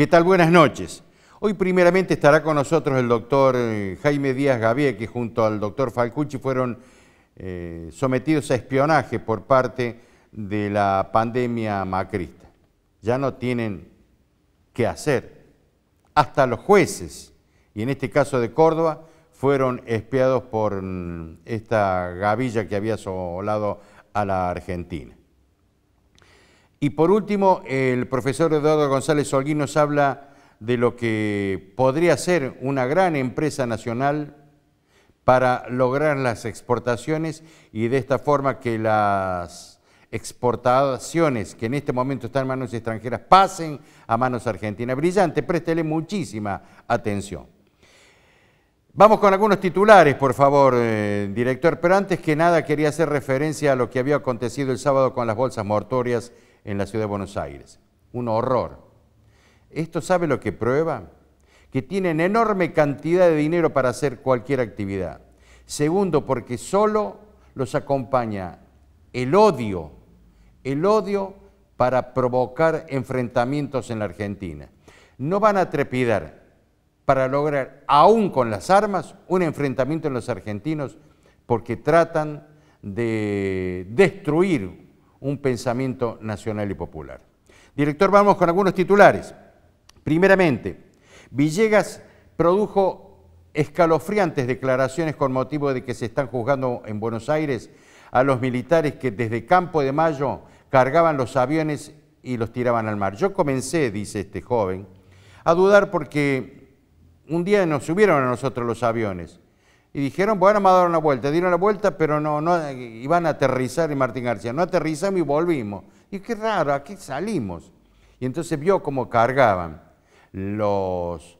¿Qué tal? Buenas noches. Hoy primeramente estará con nosotros el doctor eh, Jaime Díaz Gavier, que junto al doctor Falcucci fueron eh, sometidos a espionaje por parte de la pandemia macrista. Ya no tienen qué hacer. Hasta los jueces, y en este caso de Córdoba, fueron espiados por mm, esta gavilla que había asolado a la Argentina. Y por último, el profesor Eduardo González Solguín nos habla de lo que podría ser una gran empresa nacional para lograr las exportaciones y de esta forma que las exportaciones que en este momento están en manos extranjeras pasen a manos argentinas. Brillante, préstele muchísima atención. Vamos con algunos titulares, por favor, eh, director, pero antes que nada quería hacer referencia a lo que había acontecido el sábado con las bolsas mortorias en la ciudad de Buenos Aires. Un horror. ¿Esto sabe lo que prueba? Que tienen enorme cantidad de dinero para hacer cualquier actividad. Segundo, porque solo los acompaña el odio, el odio para provocar enfrentamientos en la Argentina. No van a trepidar para lograr, aún con las armas, un enfrentamiento en los argentinos porque tratan de destruir un pensamiento nacional y popular. Director, vamos con algunos titulares. Primeramente, Villegas produjo escalofriantes declaraciones con motivo de que se están juzgando en Buenos Aires a los militares que desde Campo de Mayo cargaban los aviones y los tiraban al mar. Yo comencé, dice este joven, a dudar porque un día nos subieron a nosotros los aviones y dijeron, bueno, vamos a dar una vuelta. Dieron la vuelta, pero no, no iban a aterrizar y Martín García. No aterrizamos y volvimos. Y qué raro, aquí salimos. Y entonces vio cómo cargaban los,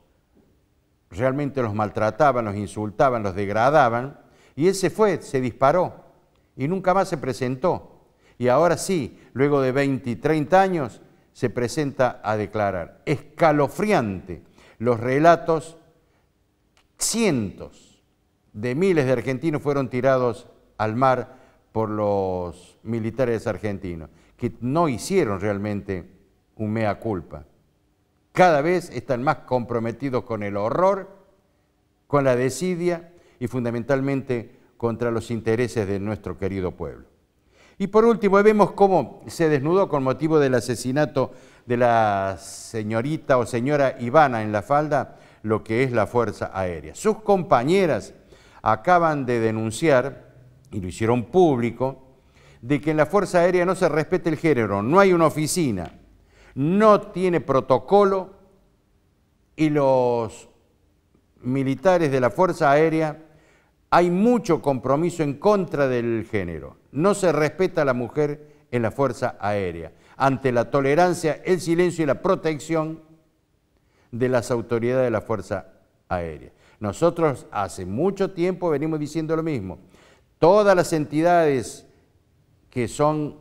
realmente los maltrataban, los insultaban, los degradaban. Y él se fue, se disparó y nunca más se presentó. Y ahora sí, luego de 20 y 30 años, se presenta a declarar. Escalofriante los relatos, cientos de miles de argentinos fueron tirados al mar por los militares argentinos, que no hicieron realmente un mea culpa. Cada vez están más comprometidos con el horror, con la desidia y fundamentalmente contra los intereses de nuestro querido pueblo. Y por último, vemos cómo se desnudó con motivo del asesinato de la señorita o señora Ivana en la falda lo que es la Fuerza Aérea. Sus compañeras acaban de denunciar, y lo hicieron público, de que en la Fuerza Aérea no se respete el género, no hay una oficina, no tiene protocolo y los militares de la Fuerza Aérea hay mucho compromiso en contra del género. No se respeta a la mujer en la Fuerza Aérea, ante la tolerancia, el silencio y la protección de las autoridades de la Fuerza Aérea. Nosotros hace mucho tiempo venimos diciendo lo mismo. Todas las entidades que son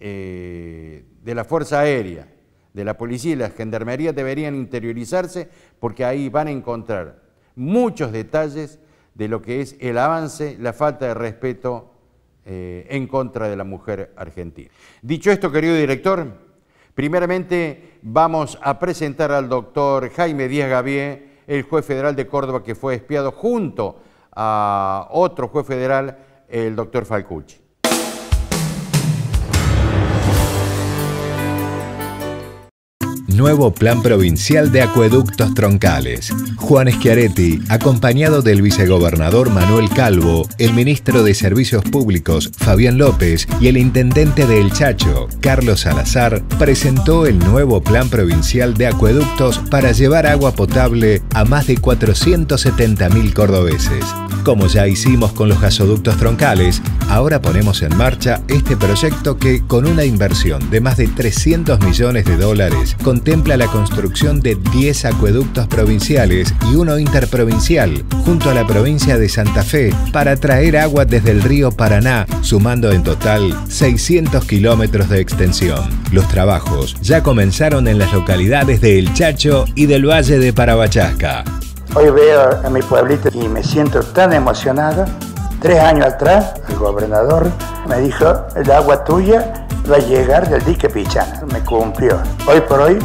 eh, de la Fuerza Aérea, de la Policía y la Gendarmería deberían interiorizarse porque ahí van a encontrar muchos detalles de lo que es el avance, la falta de respeto eh, en contra de la mujer argentina. Dicho esto, querido director, primeramente vamos a presentar al doctor Jaime Díaz Gavier, el juez federal de Córdoba que fue espiado junto a otro juez federal, el doctor Falcucci. Nuevo Plan Provincial de Acueductos Troncales. Juan Schiaretti, acompañado del vicegobernador Manuel Calvo, el ministro de Servicios Públicos Fabián López y el intendente de El Chacho, Carlos Salazar, presentó el nuevo Plan Provincial de Acueductos para llevar agua potable a más de 470.000 cordobeses. Como ya hicimos con los gasoductos troncales, ahora ponemos en marcha este proyecto que, con una inversión de más de 300 millones de dólares, contempla la construcción de 10 acueductos provinciales y uno interprovincial junto a la provincia de Santa Fe para traer agua desde el río Paraná, sumando en total 600 kilómetros de extensión. Los trabajos ya comenzaron en las localidades de El Chacho y del Valle de Parabachasca. Hoy veo a mi pueblito y me siento tan emocionado. Tres años atrás, el gobernador me dijo, el agua tuya va a llegar del dique Pichana. Me cumplió. Hoy por hoy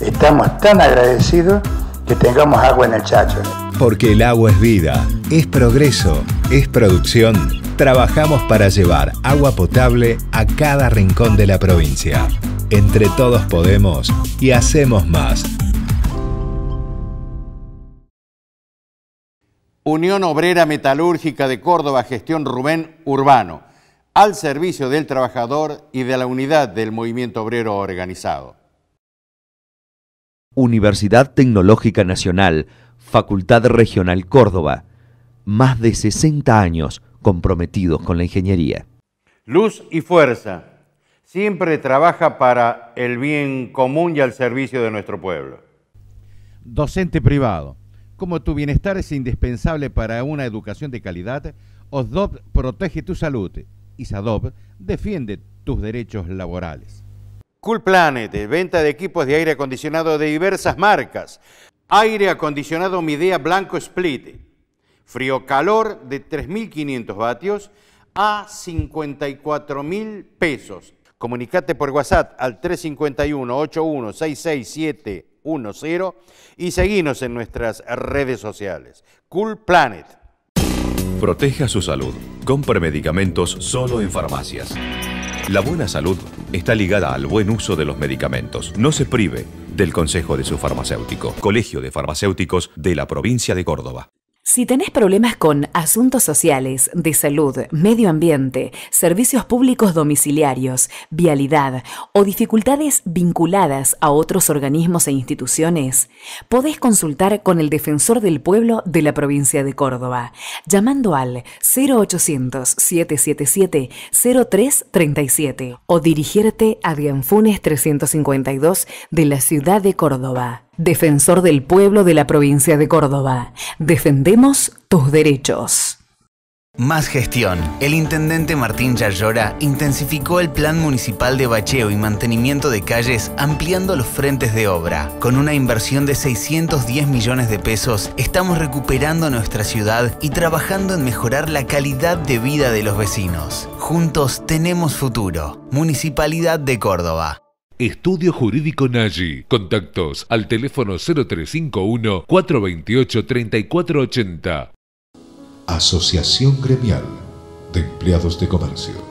estamos tan agradecidos que tengamos agua en el Chacho. Porque el agua es vida, es progreso, es producción. Trabajamos para llevar agua potable a cada rincón de la provincia. Entre todos podemos y hacemos más. Unión Obrera Metalúrgica de Córdoba, gestión Rubén Urbano, al servicio del trabajador y de la unidad del movimiento obrero organizado. Universidad Tecnológica Nacional, Facultad Regional Córdoba. Más de 60 años comprometidos con la ingeniería. Luz y fuerza. Siempre trabaja para el bien común y al servicio de nuestro pueblo. Docente privado como tu bienestar es indispensable para una educación de calidad, OSDOP protege tu salud y SADOP defiende tus derechos laborales. Cool Planet, eh, venta de equipos de aire acondicionado de diversas marcas. Aire acondicionado Midea Blanco Split, frío-calor de 3.500 vatios a 54.000 pesos. Comunicate por WhatsApp al 351 81667 y seguimos en nuestras redes sociales. Cool Planet. Proteja su salud. Compre medicamentos solo en farmacias. La buena salud está ligada al buen uso de los medicamentos. No se prive del consejo de su farmacéutico. Colegio de Farmacéuticos de la provincia de Córdoba. Si tenés problemas con asuntos sociales, de salud, medio ambiente, servicios públicos domiciliarios, vialidad o dificultades vinculadas a otros organismos e instituciones, podés consultar con el Defensor del Pueblo de la provincia de Córdoba, llamando al 0800-777-0337 o dirigirte a Dianfunes 352 de la ciudad de Córdoba. Defensor del Pueblo de la provincia de Córdoba. Defendemos tus derechos. Más gestión. El intendente Martín Yallora intensificó el plan municipal de bacheo y mantenimiento de calles ampliando los frentes de obra. Con una inversión de 610 millones de pesos, estamos recuperando nuestra ciudad y trabajando en mejorar la calidad de vida de los vecinos. Juntos tenemos futuro. Municipalidad de Córdoba. Estudio Jurídico Nagy. Contactos al teléfono 0351-428-3480. Asociación Gremial de Empleados de Comercio.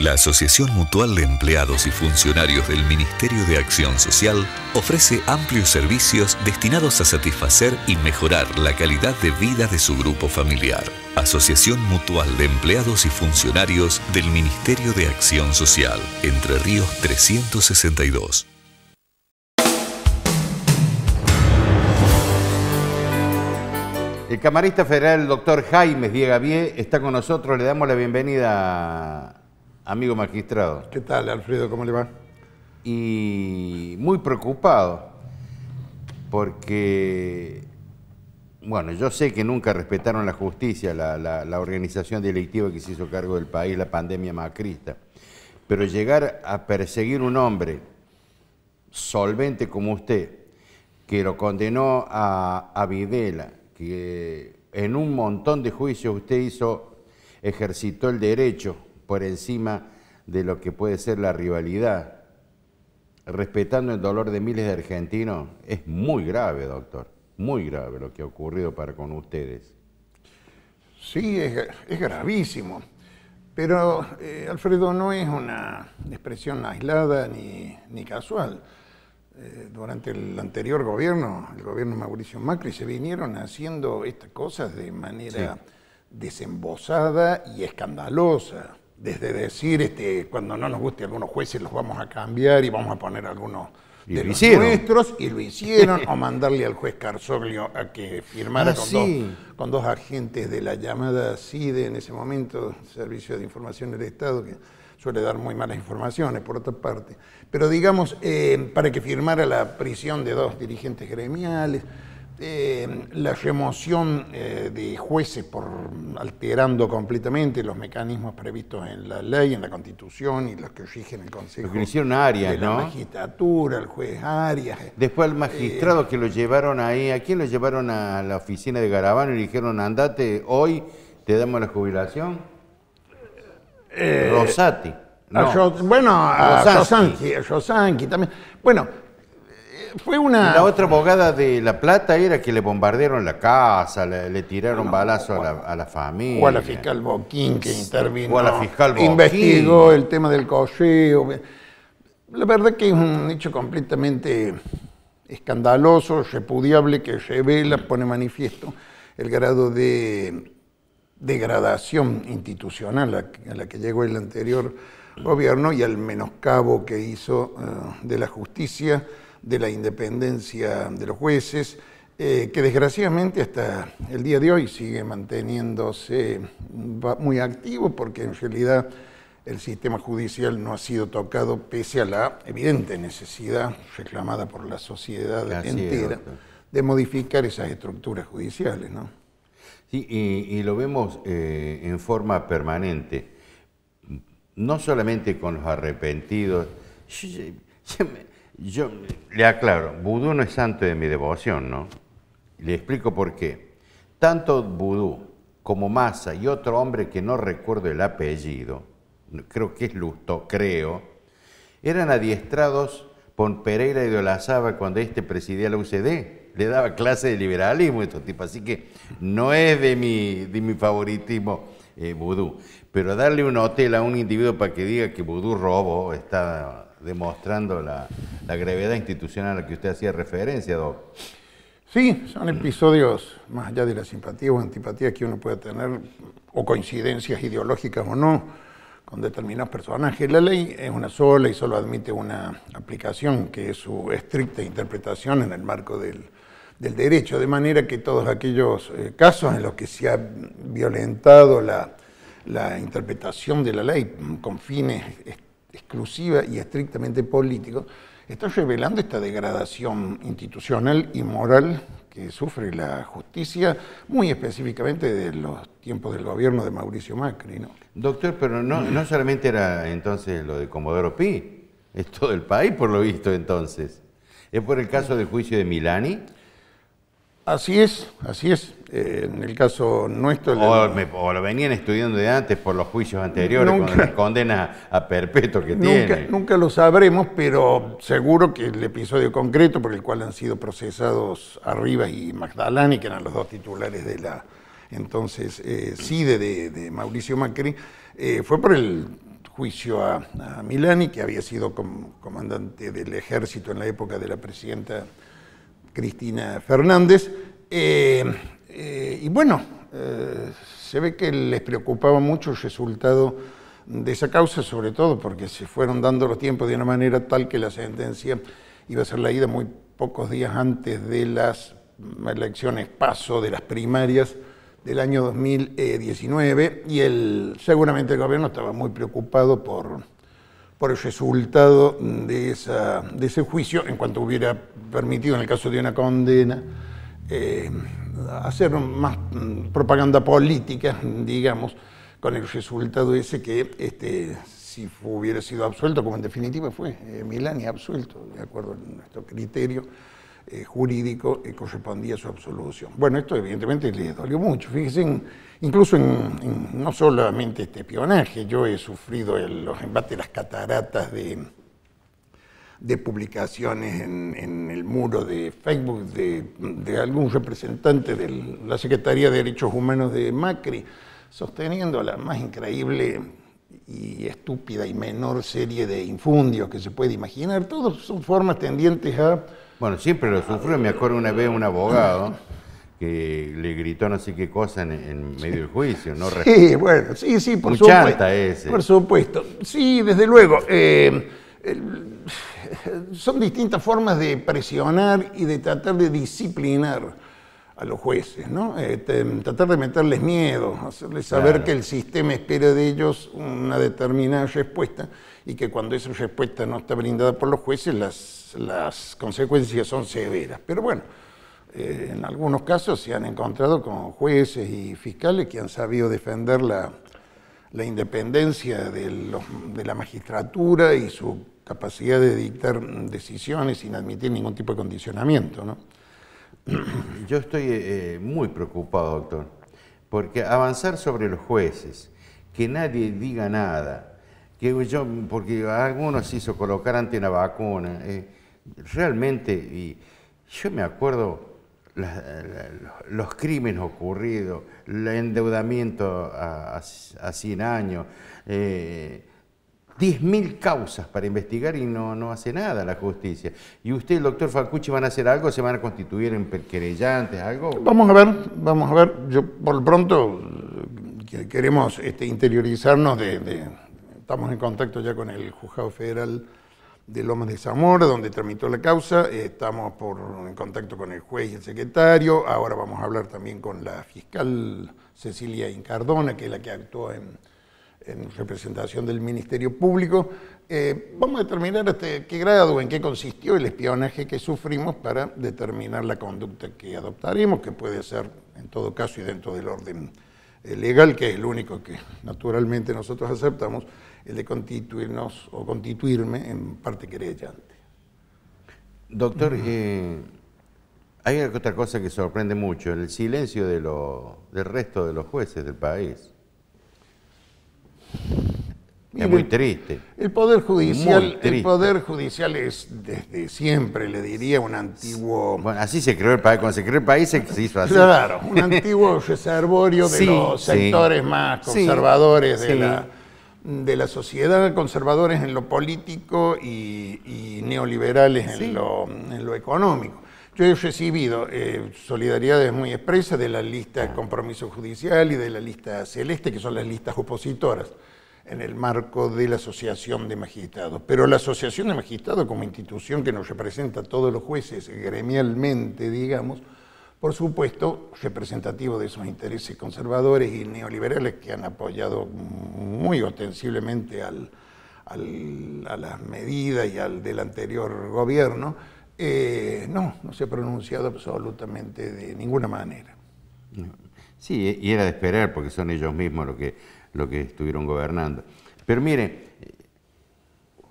La Asociación Mutual de Empleados y Funcionarios del Ministerio de Acción Social ofrece amplios servicios destinados a satisfacer y mejorar la calidad de vida de su grupo familiar. Asociación Mutual de Empleados y Funcionarios del Ministerio de Acción Social, Entre Ríos 362. El camarista federal, el doctor Jaime Diegavie, está con nosotros. Le damos la bienvenida a amigo magistrado. ¿Qué tal, Alfredo? ¿Cómo le va? Y muy preocupado, porque, bueno, yo sé que nunca respetaron la justicia, la, organización delictiva que se hizo cargo del país, la pandemia macrista, pero llegar a perseguir un hombre solvente como usted, que lo condenó a, a Videla, que en un montón de juicios usted hizo, ejercitó el derecho por encima de lo que puede ser la rivalidad, respetando el dolor de miles de argentinos, es muy grave, doctor, muy grave lo que ha ocurrido para con ustedes. Sí, es, gravísimo. Pero, eh, Alfredo, no es una expresión aislada ni, casual. Eh, durante el anterior gobierno, el gobierno de Mauricio Macri, se vinieron haciendo estas cosas de manera desembosada y escandalosa desde decir este, cuando no nos guste algunos jueces los vamos a cambiar y vamos a poner algunos de nuestros y lo hicieron o mandarle al juez Carzoglio a que firmara ah, con, dos, agentes de la llamada CIDE en ese momento, Servicio de Información del Estado, que suele dar muy malas informaciones por otra parte. Pero digamos, eh, para que firmara la prisión de dos dirigentes gremiales, Em, la remoción eh, de jueces por alterando completamente los mecanismos previstos en la ley, en la Constitución y los que rigen el Consejo. Lo que hicieron Arias, ¿no? la magistratura, el juez Arias. Eh, Después al magistrado que lo llevaron ahí, ¿a quién lo llevaron a la oficina de Garabano y le dijeron, andate, hoy te damos la jubilación? Eh, Rosati. bueno, a también. Bueno, fue una... La otra abogada de La Plata era que le bombardearon la casa, le, tiraron balazos a, la, a la familia. O a la fiscal Boquín que intervino. O a la fiscal Investigó el tema del cocheo. La verdad que es un hecho completamente escandaloso, repudiable, que revela, pone manifiesto el grado de degradación institucional a la que llegó el anterior gobierno y al menoscabo que hizo eh, de la justicia de la independencia de los jueces, eh, que desgraciadamente hasta el día de hoy sigue manteniéndose muy activo porque en realidad el sistema judicial no ha sido tocado pese a la evidente necesidad reclamada por la sociedad entera de modificar esas estructuras judiciales. Sí, y, lo vemos eh, en forma permanente, no solamente con los arrepentidos, yo le aclaro, vudú no es santo de mi devoción, ¿no? Le explico por qué. Tanto vudú como Massa y otro hombre que no recuerdo el apellido, creo que es Lusto, creo, eran adiestrados por Pereira y Olazaba cuando este presidía la UCD. Le daba clase de liberalismo a estos tipos, así que no es de mi, de mi favoritismo eh, vudú. Pero darle un hotel a un individuo para que diga que vudú robo está demostrando la, gravedad institucional a la que usted hacía referencia, Doc. Sí, son episodios, más allá de las simpatías o antipatías que uno pueda tener, o coincidencias ideológicas o no, con determinados personajes. La ley es una sola y solo admite una aplicación, que es su estricta interpretación en el marco del, derecho, de manera que todos aquellos eh, casos en los que se ha violentado la, interpretación de la ley con fines exclusiva y estrictamente político, está revelando esta degradación institucional y moral que sufre la justicia, muy específicamente de los tiempos del gobierno de Mauricio Macri. ¿no? Doctor, pero no, mm. no solamente era entonces lo de Comodoro Pi, es todo el país por lo visto entonces. ¿Es por el caso del juicio de Milani? Así es, así es. Eh, en el caso nuestro... O, lo venían estudiando de antes por los juicios anteriores, con las condenas a perpetuo que nunca, tiene. Nunca lo sabremos, pero seguro que el episodio concreto por el cual han sido procesados Arriba y Magdalani, que eran los dos titulares de la entonces eh, SIDE CIDE de, Mauricio Macri, eh, fue por el juicio a, Milani, que había sido comandante del ejército en la época de la presidenta Cristina Fernández. Eh, y bueno, eh, se ve que les preocupaba mucho el resultado de esa causa, sobre todo porque se fueron dando los tiempos de una manera tal que la sentencia iba a ser leída muy pocos días antes de las elecciones paso de las primarias del año 2019 y el, seguramente el gobierno estaba muy preocupado por, el resultado de ese juicio en cuanto hubiera permitido en el caso de una condena eh, hacer más mm, propaganda política, digamos, con el resultado ese que este, si hubiera sido absuelto, como en definitiva fue eh, Milani absuelto, de acuerdo a nuestro criterio eh, jurídico, correspondía a su absolución. Bueno, esto evidentemente le dolió mucho. Fíjense, incluso en, no solamente este espionaje, yo he sufrido los embates, las cataratas de de publicaciones en, el muro de Facebook de, algún representante de la Secretaría de Derechos Humanos de Macri, sosteniendo la más increíble y estúpida y menor serie de infundios que se puede imaginar. todos son formas tendientes a... Bueno, siempre lo sufrió. Me acuerdo una vez un abogado que le gritó no sé qué cosa en, medio del juicio. ¿no? Sí, bueno, sí, sí, por supuesto. ese. Por supuesto. Sí, desde luego. Eh, son distintas formas de presionar y de tratar de disciplinar a los jueces, ¿no? Este, tratar de meterles miedo, hacerles saber que el sistema espera de ellos una determinada respuesta y que cuando esa respuesta no está brindada por los jueces, las, las consecuencias son severas. Pero bueno, eh, en algunos casos se han encontrado con jueces y fiscales que han sabido defender la, la independencia de, los, de la magistratura y su capacidad de dictar decisiones sin admitir ningún tipo de condicionamiento. ¿no? Yo estoy eh, eh, muy preocupado, doctor, porque avanzar sobre los jueces, que nadie diga nada, que yo, porque algunos algunos hizo colocar ante una vacuna, eh, realmente, y yo me acuerdo los crímenes ocurridos, el endeudamiento a, 100 años, 10.000 causas para investigar y no, no hace nada la justicia. ¿Y usted, el doctor Falcucci, van a hacer algo? ¿Se van a constituir en querellantes, algo? Vamos a ver, vamos a ver. Yo, por lo pronto, queremos este, interiorizarnos de, Estamos en contacto ya con el juzgado federal de Lomas de Zamora, donde tramitó la causa. Estamos por, en contacto con el juez y el secretario. Ahora vamos a hablar también con la fiscal Cecilia Incardona, que es la que actuó en en representación del Ministerio Público. Eh, vamos a determinar hasta este, qué grado, en qué consistió el espionaje que sufrimos para determinar la conducta que adoptaremos, que puede ser en todo caso y dentro del orden eh, legal, que es el único que naturalmente nosotros aceptamos, el de constituirnos o constituirme en parte querellante. Doctor, eh, hay otra cosa que sorprende mucho, el silencio de lo, del resto de los jueces del país. Es muy triste. El poder judicial, el poder judicial es desde siempre, le diría, un antiguo. Bueno, así se creó el país. Cuando se creó el país se, hizo así. Claro, un antiguo reservorio de los sectores más conservadores de, la, de la sociedad, conservadores en lo político y, neoliberales en lo económico. Yo he recibido eh, solidaridades muy expresas de la lista Compromiso Judicial y de la lista Celeste, que son las listas opositoras en el marco de la Asociación de Magistrados. Pero la Asociación de Magistrados, como institución que nos representa a todos los jueces gremialmente, digamos, por supuesto, representativo de esos intereses conservadores y neoliberales que han apoyado muy ostensiblemente al, a las medidas y al del anterior gobierno, eh, no, no se ha pronunciado absolutamente de ninguna manera. Sí, e-, y era de esperar porque son ellos mismos los que, que estuvieron gobernando. Pero mire,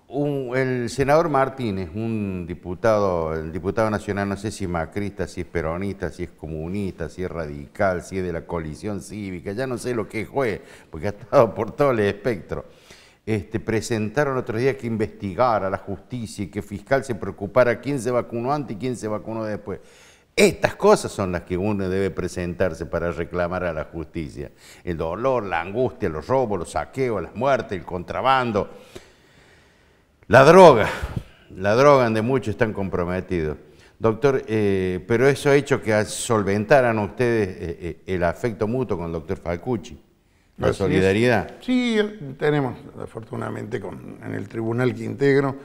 el senador Martínez, un diputado, el diputado nacional, no sé si macrista, si es peronista, si es comunista, si es radical, si es de la coalición cívica, ya no sé lo que fue, porque ha estado por todo el espectro este, presentaron otro día que investigara la justicia y que fiscal se preocupara quién se vacunó antes y quién se vacunó después. Estas cosas son las que uno debe presentarse para reclamar a la justicia. El dolor, la angustia, los robos, los saqueos, las muertes, el contrabando. La droga, la droga donde muchos están comprometidos. Doctor, eh, pero eso ha hecho que solventaran ustedes eh, eh, el afecto mutuo con el doctor Falcucci. La solidaridad. Sí, tenemos, afortunadamente, en el tribunal que integro,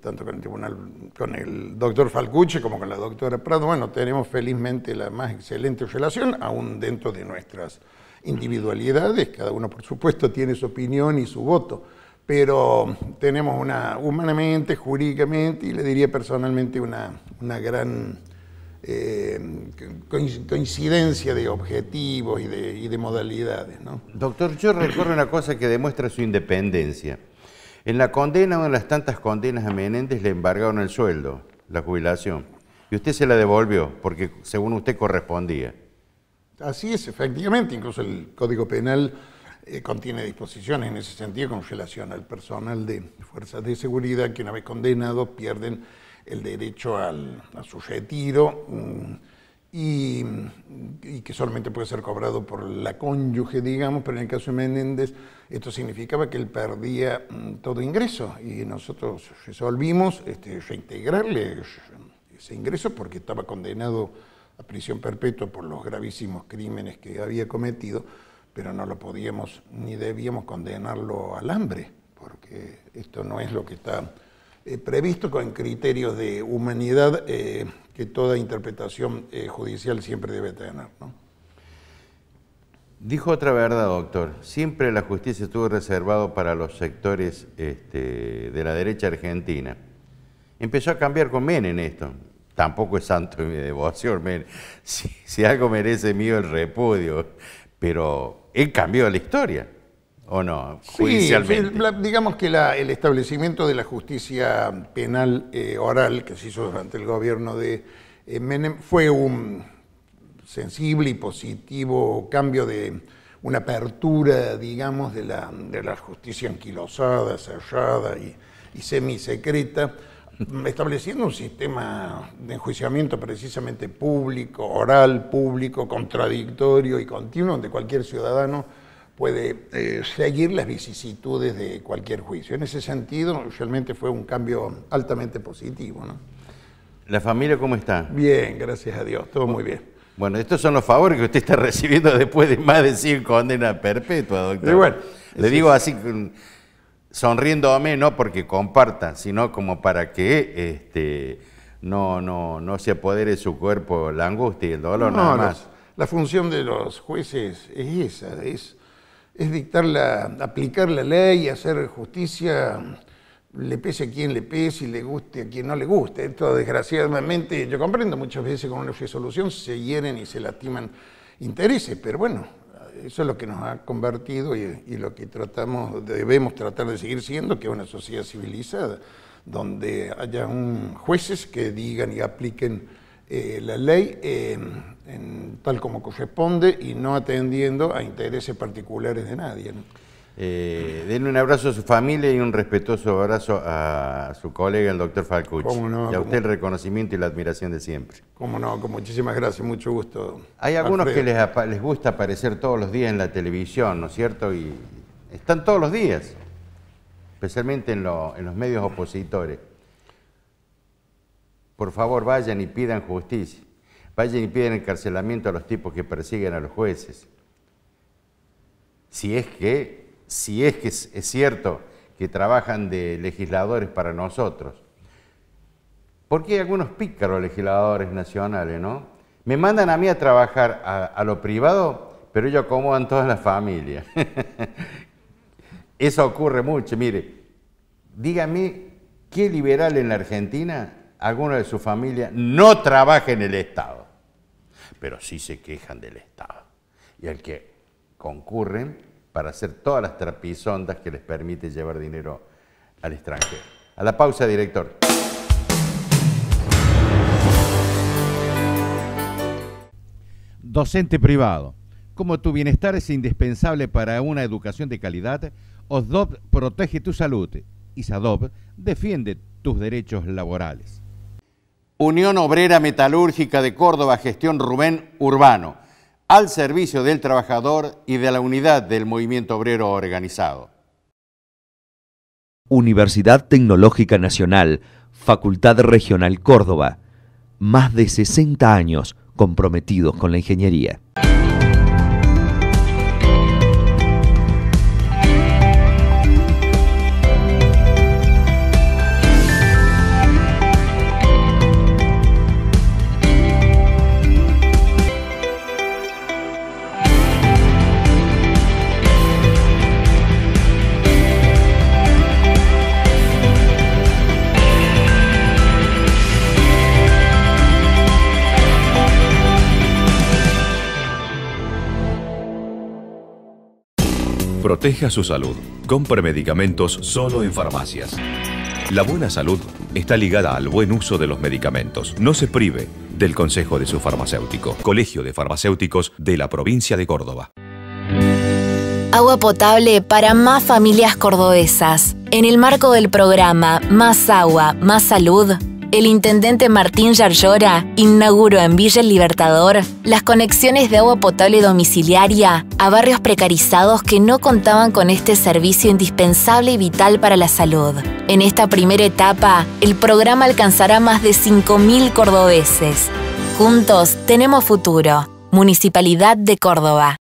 tanto con el tribunal, con el doctor Falcuche como con la doctora Prado, bueno, tenemos felizmente la más excelente relación, aún dentro de nuestras individualidades, cada uno por supuesto tiene su opinión y su voto, pero tenemos una, humanamente, jurídicamente y le diría personalmente una, una gran eh, coincidencia de objetivos y de, modalidades. ¿no? Doctor, yo recuerdo una cosa que demuestra su independencia. En la condena, una de las tantas condenas a Menéndez, le embargaron el sueldo, la jubilación, y usted se la devolvió porque según usted correspondía. Así es, efectivamente, incluso el Código Penal eh, contiene disposiciones en ese sentido con relación al personal de fuerzas de seguridad que una vez condenado pierden el derecho al, a su mm, y, que solamente puede ser cobrado por la cónyuge, digamos, pero en el caso de Menéndez esto significaba que él perdía mm, todo ingreso y nosotros resolvimos este, reintegrarle ese ingreso porque estaba condenado a prisión perpetua por los gravísimos crímenes que había cometido, pero no lo podíamos ni debíamos condenarlo al hambre, porque esto no es lo que está eh, previsto con criterios de humanidad eh, que toda interpretación eh, judicial siempre debe tener. Dijo otra verdad, doctor. Siempre la justicia estuvo reservado para los sectores este, de la derecha argentina. Empezó a cambiar con Menem esto. Tampoco es santo de mi devoción, Menem. Si, si algo merece mío el repudio, pero él cambió la historia. ¿O no? Sí, digamos que el establecimiento de la justicia penal eh, oral que se hizo durante el gobierno de eh, Menem fue un sensible y positivo cambio de una apertura, digamos, de la, de la justicia anquilosada, cerrada y, y semisecreta, estableciendo un sistema de enjuiciamiento precisamente público, oral, público, contradictorio y continuo, donde cualquier ciudadano puede eh, seguir las vicisitudes de cualquier juicio. En ese sentido, realmente fue un cambio altamente positivo. ¿no? ¿La familia cómo está? Bien, gracias a Dios, todo muy bien. Bueno, estos son los favores que usted está recibiendo después de más de 100 condenas perpetuas, doctor. bueno, Le digo así, sonriéndome, no porque comparta, sino como para que este, no, no, no se apodere su cuerpo la angustia y el dolor, no, nada más. la función de los jueces es esa, es es dictar la, aplicar la ley, y hacer justicia, le pese a quien le pese y le guste a quien no le guste. Esto desgraciadamente, yo comprendo, muchas veces con una resolución se hieren y se lastiman intereses, pero bueno, eso es lo que nos ha convertido y, lo que tratamos, debemos tratar de seguir siendo, que es una sociedad civilizada, donde haya un, jueces que digan y apliquen eh, la ley em, tal como corresponde y no atendiendo a intereses particulares de nadie. Eh, denle un abrazo a su familia y un respetuoso abrazo a su colega, el doctor Falcucci. y a usted el reconocimiento y la admiración de siempre. como no, con muchísimas gracias, mucho gusto. Hay algunos que les, les, gusta aparecer todos los días en la televisión, ¿no es cierto? Y están todos los días, especialmente en, en los medios opositores. Por favor, vayan y pidan justicia. Vayan y pidan encarcelamiento a los tipos que persiguen a los jueces. Si es que, si es, que es cierto que trabajan de legisladores para nosotros. Porque hay algunos pícaros legisladores nacionales, ¿no? Me mandan a mí a trabajar a, lo privado, pero ellos acomodan toda la familia. Eso ocurre mucho. Mire, dígame, ¿qué liberal en la Argentina alguno de su familia no trabaja en el Estado, pero sí se quejan del Estado y al que concurren para hacer todas las trapisondas que les permite llevar dinero al extranjero. A la pausa, director. Docente privado. Como tu bienestar es indispensable para una educación de calidad, OSDOP protege tu salud y SADOP defiende tus derechos laborales. Unión Obrera Metalúrgica de Córdoba, gestión Rubén Urbano, al servicio del trabajador y de la unidad del movimiento obrero organizado. Universidad Tecnológica Nacional, Facultad Regional Córdoba. Más de 60 años comprometidos con la ingeniería. Proteja su salud. Compre medicamentos solo en farmacias. La buena salud está ligada al buen uso de los medicamentos. No se prive del consejo de su farmacéutico. Colegio de Farmacéuticos de la provincia de Córdoba. Agua potable para más familias cordobesas. En el marco del programa Más agua, más salud, el intendente Martín Yarlora inauguró en Villa El Libertador las conexiones de agua potable domiciliaria a barrios precarizados que no contaban con este servicio indispensable y vital para la salud. En esta primera etapa, el programa alcanzará más de 5.000 cordobeses. Juntos tenemos futuro. Municipalidad de Córdoba.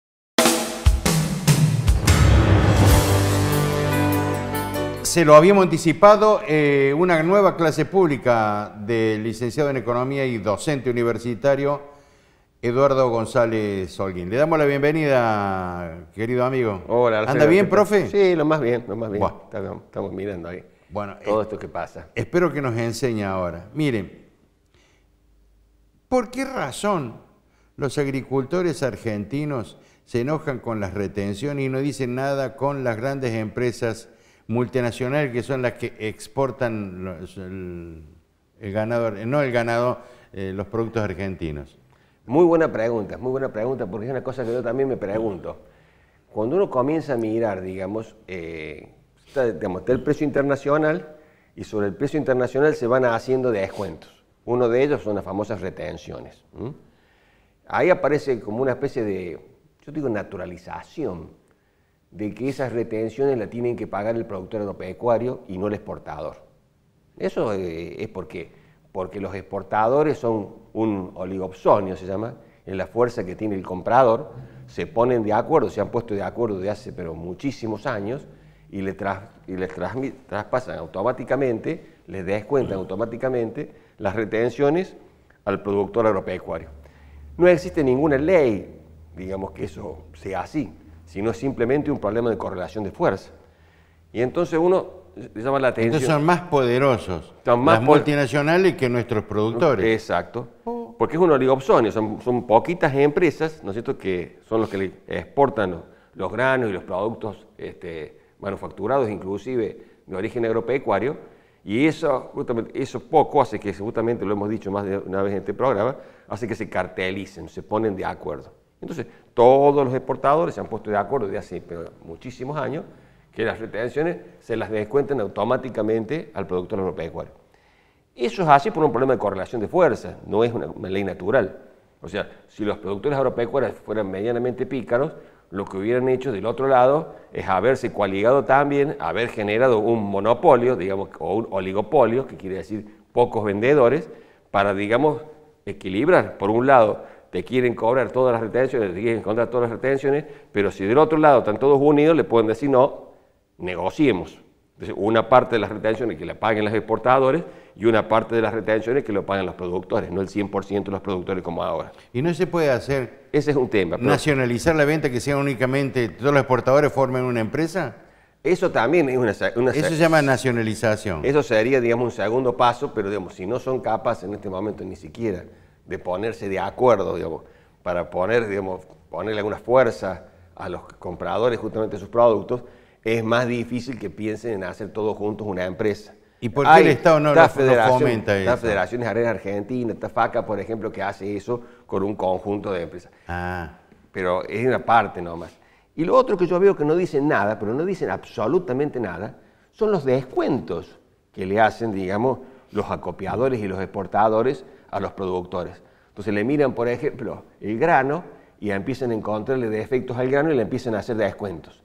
se lo habíamos anticipado, eh, una nueva clase pública de licenciado en Economía y docente universitario, Eduardo González olguín Le damos la bienvenida, querido amigo. Hola. ¿Anda bien, profe? Sí, lo más bien, lo más bien. Estamos, mirando ahí bueno, todo esto que pasa. Espero que nos enseñe ahora. Miren, ¿por qué razón los agricultores argentinos se enojan con las retenciones y no dicen nada con las grandes empresas multinacionales que son las que exportan el, ganado, eh, no el ganado, eh, los productos argentinos? Muy buena pregunta, muy buena pregunta, porque es una cosa que yo también me pregunto. Cuando uno comienza a mirar, eh, digamos, está, el precio internacional y sobre el precio internacional se van haciendo descuentos. Uno de ellos son las famosas retenciones. Ahí aparece como una especie de, yo digo, naturalización de que esas retenciones la tienen que pagar el productor agropecuario y no el exportador. Eso eh, es porque, porque los exportadores son un oligopsonio, se llama, en la fuerza que tiene el comprador, se ponen de acuerdo, se han puesto de acuerdo de hace pero muchísimos años y, les traspasan automáticamente, les descuentan automáticamente las retenciones al productor agropecuario. No existe ninguna ley, digamos que eso sea así, sino simplemente un problema de correlación de fuerza. Y entonces uno le llama la atención. Entonces son más poderosos son más multinacionales que nuestros productores. Exacto. Oh. Porque es un oligopsonio, son, poquitas empresas, ¿no es cierto?, que son los que exportan los, granos y los productos este, manufacturados, inclusive de origen agropecuario, y eso, justamente, eso poco hace que, justamente lo hemos dicho más de una vez en este programa, hace que se cartelicen, se ponen de acuerdo. Entonces, todos los exportadores se han puesto de acuerdo de hace muchísimos años que las retenciones se las descuenten automáticamente al productor agropecuario. Eso es así por un problema de correlación de fuerzas, no es una, una ley natural. O sea, si los productores agropecuarios fueran medianamente pícaros, lo que hubieran hecho del otro lado es haberse coaligado también, haber generado un monopolio, digamos, o un oligopolio, que quiere decir pocos vendedores, para, digamos, equilibrar, por un lado, le quieren cobrar todas las retenciones, le quieren contar todas las retenciones, pero si del otro lado están todos unidos, le pueden decir no, negociemos. una parte de las retenciones que la paguen los exportadores y una parte de las retenciones que lo paguen los productores, no el 100% de los productores como ahora. ¿Y no se puede hacer? Ese es un tema. ¿Nacionalizar la venta que sea únicamente todos los exportadores formen una empresa? Eso también es una... una eso se llama nacionalización. Eso sería, digamos, un segundo paso, pero digamos, si no son capaces en este momento ni siquiera de ponerse de acuerdo, digamos, para poner, digamos, ponerle alguna fuerza a los compradores justamente de sus productos, es más difícil que piensen en hacer todos juntos una empresa. ¿Y por qué el Estado no lo fomenta eso? Las federaciones argentinas, Tafaca, por ejemplo, que hace eso con un conjunto de empresas. Ah. Pero es una parte nomás. Y lo otro que yo veo que no dicen nada, pero no dicen absolutamente nada, son los descuentos que le hacen, digamos, los acopiadores y los exportadores a los productores. Entonces le miran, por ejemplo, el grano y empiezan a encontrarle defectos al grano y le empiezan a hacer descuentos.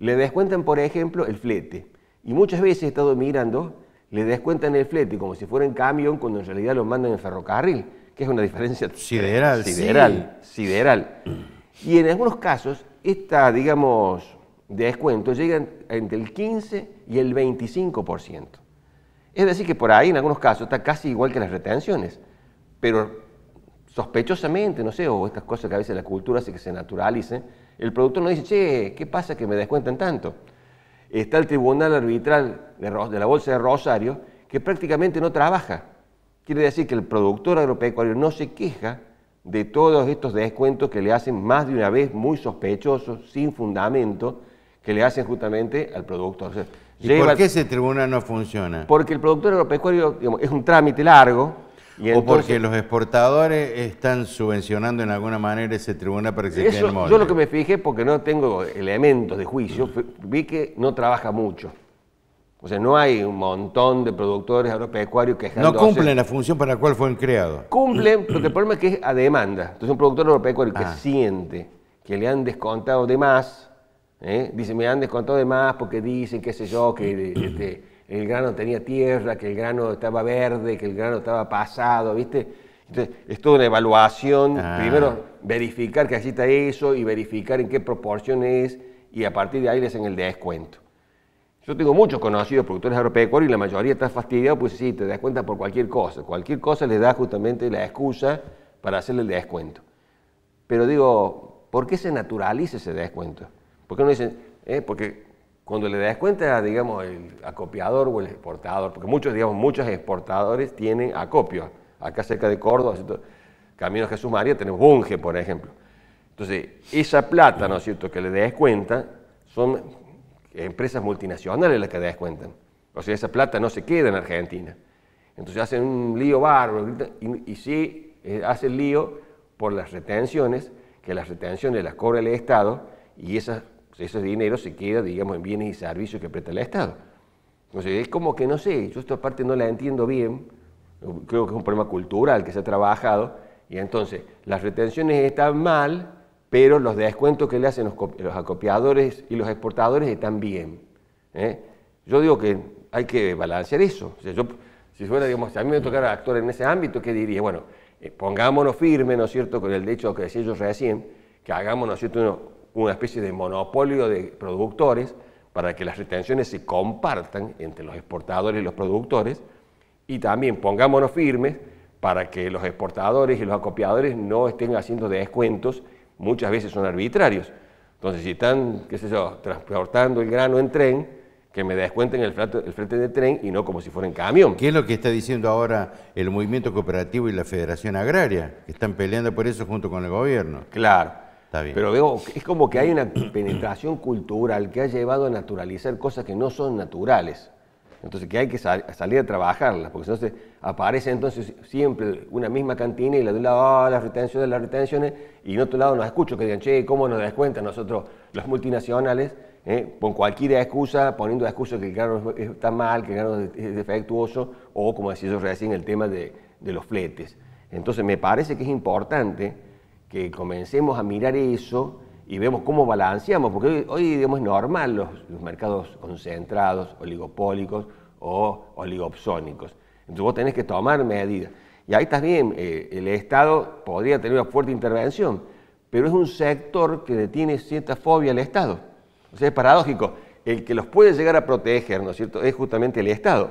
Le descuentan, por ejemplo, el flete. Y muchas veces he estado mirando, le descuentan el flete como si fuera en camión cuando en realidad lo mandan en ferrocarril, que es una diferencia sideral. Sideral, sideral. Y en algunos casos, esta, digamos, descuento llegan entre el 15 y el 25%. Es decir, que por ahí en algunos casos está casi igual que las retenciones, pero sospechosamente, no sé, o estas cosas que a veces la cultura hace que se naturalicen, el productor no dice, che, ¿qué pasa que me descuentan tanto? Está el Tribunal Arbitral de la Bolsa de Rosario, que prácticamente no trabaja. Quiere decir que el productor agropecuario no se queja de todos estos descuentos que le hacen más de una vez muy sospechosos, sin fundamento, que le hacen justamente al productor. ¿Y por qué ese tribunal no funciona? Porque el productor agropecuario es un trámite largo. o porque los exportadores están subvencionando en alguna manera ese tribunal para que se eso, Yo lo que me fijé, porque no tengo elementos de juicio, mm. vi que no trabaja mucho. O sea, no hay un montón de productores agropecuarios que No cumplen la función para la cual fueron creados. Cumplen, porque el problema es que es a demanda. Entonces, un productor agropecuario que ah. siente que le han descontado de más, ¿eh? Dice, me han descontado de más porque dicen, qué sé yo, que este, el grano tenía tierra, que el grano estaba verde, que el grano estaba pasado, ¿viste? Entonces, es toda una evaluación, ah. primero verificar que así está eso y verificar en qué proporción es y a partir de ahí les hacen el descuento. Yo tengo muchos conocidos productores agropecuarios y la mayoría está fastidiado, pues sí, te das cuenta por cualquier cosa. Cualquier cosa les da justamente la excusa para hacerle el descuento. Pero digo, ¿por qué se naturaliza ese descuento? ¿Por qué no dicen? Eh, porque cuando le das cuenta, digamos, el acopiador o el exportador, porque muchos, digamos, muchos exportadores tienen acopio. Acá cerca de Córdoba, Camino Jesús María, tenemos Bunge, por ejemplo. Entonces, esa plata, ¿no es cierto?, que le des cuenta, son empresas multinacionales las que des cuenta. O sea, esa plata no se queda en Argentina. Entonces hacen un lío bárbaro y, y sí, eh, hacen lío por las retenciones, que las retenciones las cobra el Estado y esas pues, ese dinero se queda, digamos, en bienes y servicios que presta el Estado. Entonces es como que no sé, yo esta parte no la entiendo bien, creo que es un problema cultural que se ha trabajado, y entonces las retenciones están mal, pero los descuentos que le hacen los, acopiadores y los exportadores están bien. ¿eh? Yo digo que hay que balancear eso. yo, si fuera, digamos, si a mí me tocara actuar en ese ámbito, ¿qué diría? Bueno, eh, pongámonos firmes, ¿no es cierto?, con el hecho que decía yo recién, que hagamos, ¿no es cierto?, uno, una especie de monopolio de productores para que las retenciones se compartan entre los exportadores y los productores y también pongámonos firmes para que los exportadores y los acopiadores no estén haciendo descuentos, muchas veces son arbitrarios. Entonces, si están, qué sé yo, transportando el grano en tren, que me descuenten el frente el de tren y no como si fuera en camión. ¿Qué es lo que está diciendo ahora el movimiento cooperativo y la Federación Agraria? están peleando por eso junto con el gobierno. Claro. Pero veo, es como que hay una penetración cultural que ha llevado a naturalizar cosas que no son naturales. Entonces, que hay que salir a trabajarlas, porque entonces aparece entonces siempre una misma cantina y la de un lado, ah, las retenciones, las retenciones, y en otro lado nos escucho que digan, che, ¿cómo nos cuenta nosotros los multinacionales? Eh, con cualquier excusa, poniendo excusa que el carro está mal, que el carro es defectuoso, o como decía yo recién, el tema de los fletes. Entonces, me parece que es importante que comencemos a mirar eso y vemos cómo balanceamos, porque hoy, hoy digamos, es normal los, mercados concentrados, oligopólicos o oligopsónicos. Entonces vos tenés que tomar medidas. Y ahí estás bien, eh, el Estado podría tener una fuerte intervención, pero es un sector que tiene cierta fobia al Estado. O sea, es paradójico, el que los puede llegar a proteger, ¿no es cierto?, es justamente el Estado.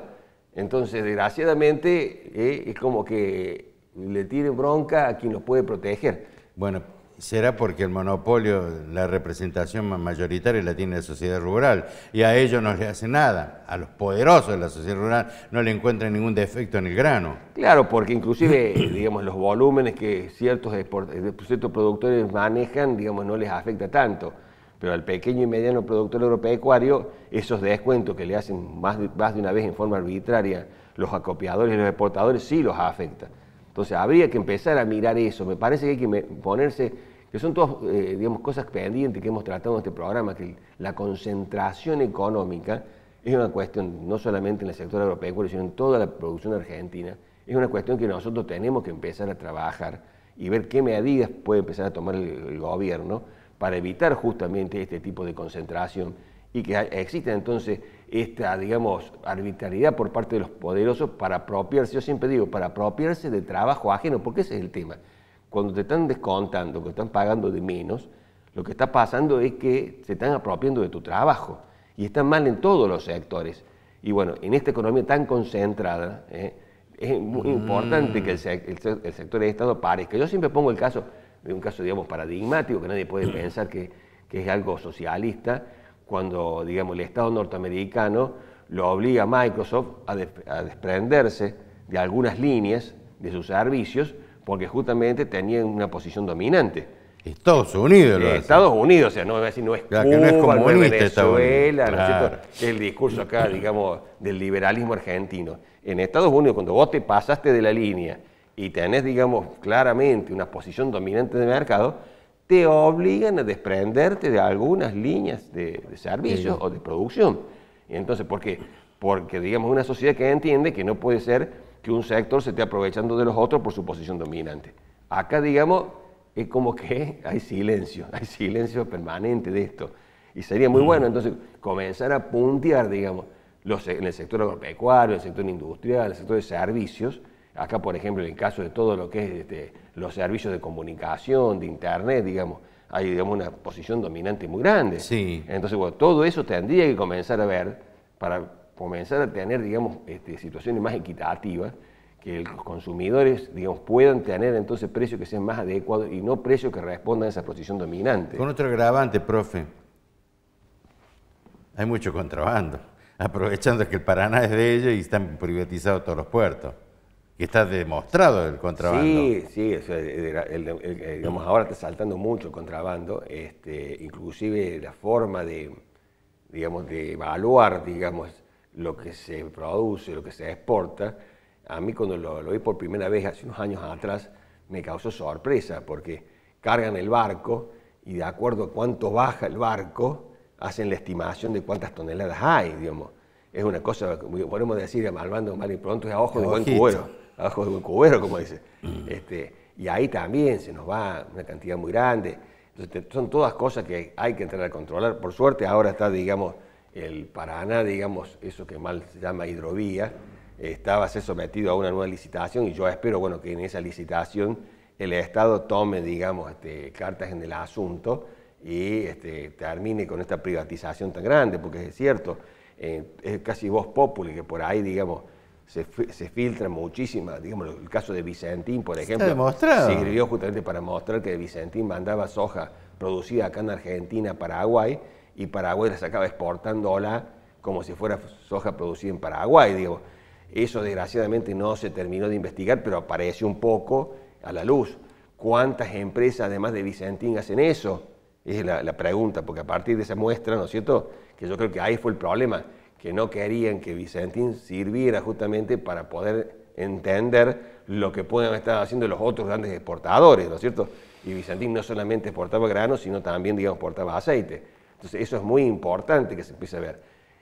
Entonces, desgraciadamente, eh, es como que le tiene bronca a quien los puede proteger. Bueno, será porque el monopolio, la representación mayoritaria la tiene la sociedad rural y a ellos no le hace nada, a los poderosos de la sociedad rural no le encuentran ningún defecto en el grano. Claro, porque inclusive, digamos, los volúmenes que ciertos, eh, ciertos productores manejan, digamos, no les afecta tanto. Pero al pequeño y mediano productor agropecuario, esos descuentos que le hacen más de, más de una vez en forma arbitraria los acopiadores y los exportadores sí los afecta. Entonces habría que empezar a mirar eso. Me parece que hay que ponerse, que son todas, eh, digamos, cosas pendientes que hemos tratado en este programa, que la concentración económica es una cuestión, no solamente en el sector agropecuario, sino en toda la producción argentina, es una cuestión que nosotros tenemos que empezar a trabajar y ver qué medidas puede empezar a tomar el, el gobierno para evitar justamente este tipo de concentración y que exista entonces esta, digamos, arbitrariedad por parte de los poderosos para apropiarse, yo siempre digo, para apropiarse de trabajo ajeno, porque ese es el tema. Cuando te están descontando, que están pagando de menos, lo que está pasando es que se están apropiando de tu trabajo y están mal en todos los sectores. Y bueno, en esta economía tan concentrada, ¿eh? es muy mm. importante que el, sector de Estado parezca. Yo siempre pongo el caso de un caso, digamos, paradigmático, que nadie puede pensar que, que es algo socialista, cuando digamos, el Estado norteamericano lo obliga a Microsoft a, desprenderse de algunas líneas de sus servicios porque justamente tenían una posición dominante. Estados Unidos lo Estados Unidos, o sea, no, es no es Venezuela, ¿no el discurso acá, digamos, del liberalismo argentino. En Estados Unidos, cuando vos te pasaste de la línea y tenés, digamos, claramente una posición dominante de mercado, te obligan a desprenderte de algunas líneas de, servicios o de producción. entonces, ¿por qué? Porque, digamos, una sociedad que entiende que no puede ser que un sector se esté aprovechando de los otros por su posición dominante. Acá, digamos, es como que hay silencio, hay silencio permanente de esto. Y sería muy mm. bueno entonces comenzar a puntear, digamos, los, en el sector agropecuario, en el sector industrial, en el sector de servicios, Acá, por ejemplo, en el caso de todo lo que es este, los servicios de comunicación, de internet, digamos, hay digamos, una posición dominante muy grande. Sí. Entonces, bueno, todo eso tendría que comenzar a ver para comenzar a tener, digamos, este, situaciones más equitativas, que los consumidores, digamos, puedan tener entonces precios que sean más adecuados y no precios que respondan a esa posición dominante. Con otro agravante, profe, hay mucho contrabando, aprovechando que el Paraná es de ellos y están privatizados todos los puertos. Y está demostrado el contrabando. Sí, sí, eh, digamos, ahora está saltando mucho el contrabando, este, inclusive la forma de, digamos, de evaluar, digamos, lo que se produce, lo que se exporta, a mí cuando lo, vi por primera vez hace unos años atrás, me causó sorpresa, porque cargan el barco y de acuerdo a cuánto baja el barco, hacen la estimación de cuántas toneladas hay, digamos. Es una cosa, podemos decir, malvando mal y pronto, es a ojo de buen cuero abajo de un cubero, como dice. Este, y ahí también se nos va una cantidad muy grande. Entonces, son todas cosas que hay que entrar a controlar. Por suerte, ahora está, digamos, el Paraná, digamos, eso que mal se llama hidrovía, estaba a ser sometido a una nueva licitación y yo espero, bueno, que en esa licitación el Estado tome, digamos, este, cartas en el asunto y este, termine con esta privatización tan grande, porque es cierto, eh, es casi voz popular que por ahí, digamos, se, filtra muchísima, digamos, el caso de Vicentín, por ejemplo, sirvió justamente para mostrar que Vicentín mandaba soja producida acá en Argentina, Paraguay, y Paraguay la sacaba exportándola como si fuera soja producida en Paraguay, digo. Eso desgraciadamente no se terminó de investigar, pero aparece un poco a la luz. ¿Cuántas empresas, además de Vicentín, hacen eso? es la, la pregunta, porque a partir de esa muestra, ¿no es cierto? Que yo creo que ahí fue el problema que no querían que Vicentín sirviera justamente para poder entender lo que pueden estar haciendo los otros grandes exportadores, ¿no es cierto? Y Vicentín no solamente exportaba granos, sino también, digamos, exportaba aceite. Entonces eso es muy importante que se empiece a ver.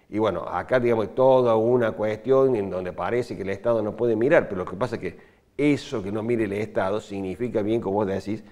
Y bueno, acá, digamos, toda una cuestión en donde parece que el Estado no puede mirar, pero lo que pasa es que eso que no mire el Estado significa bien, como vos decís,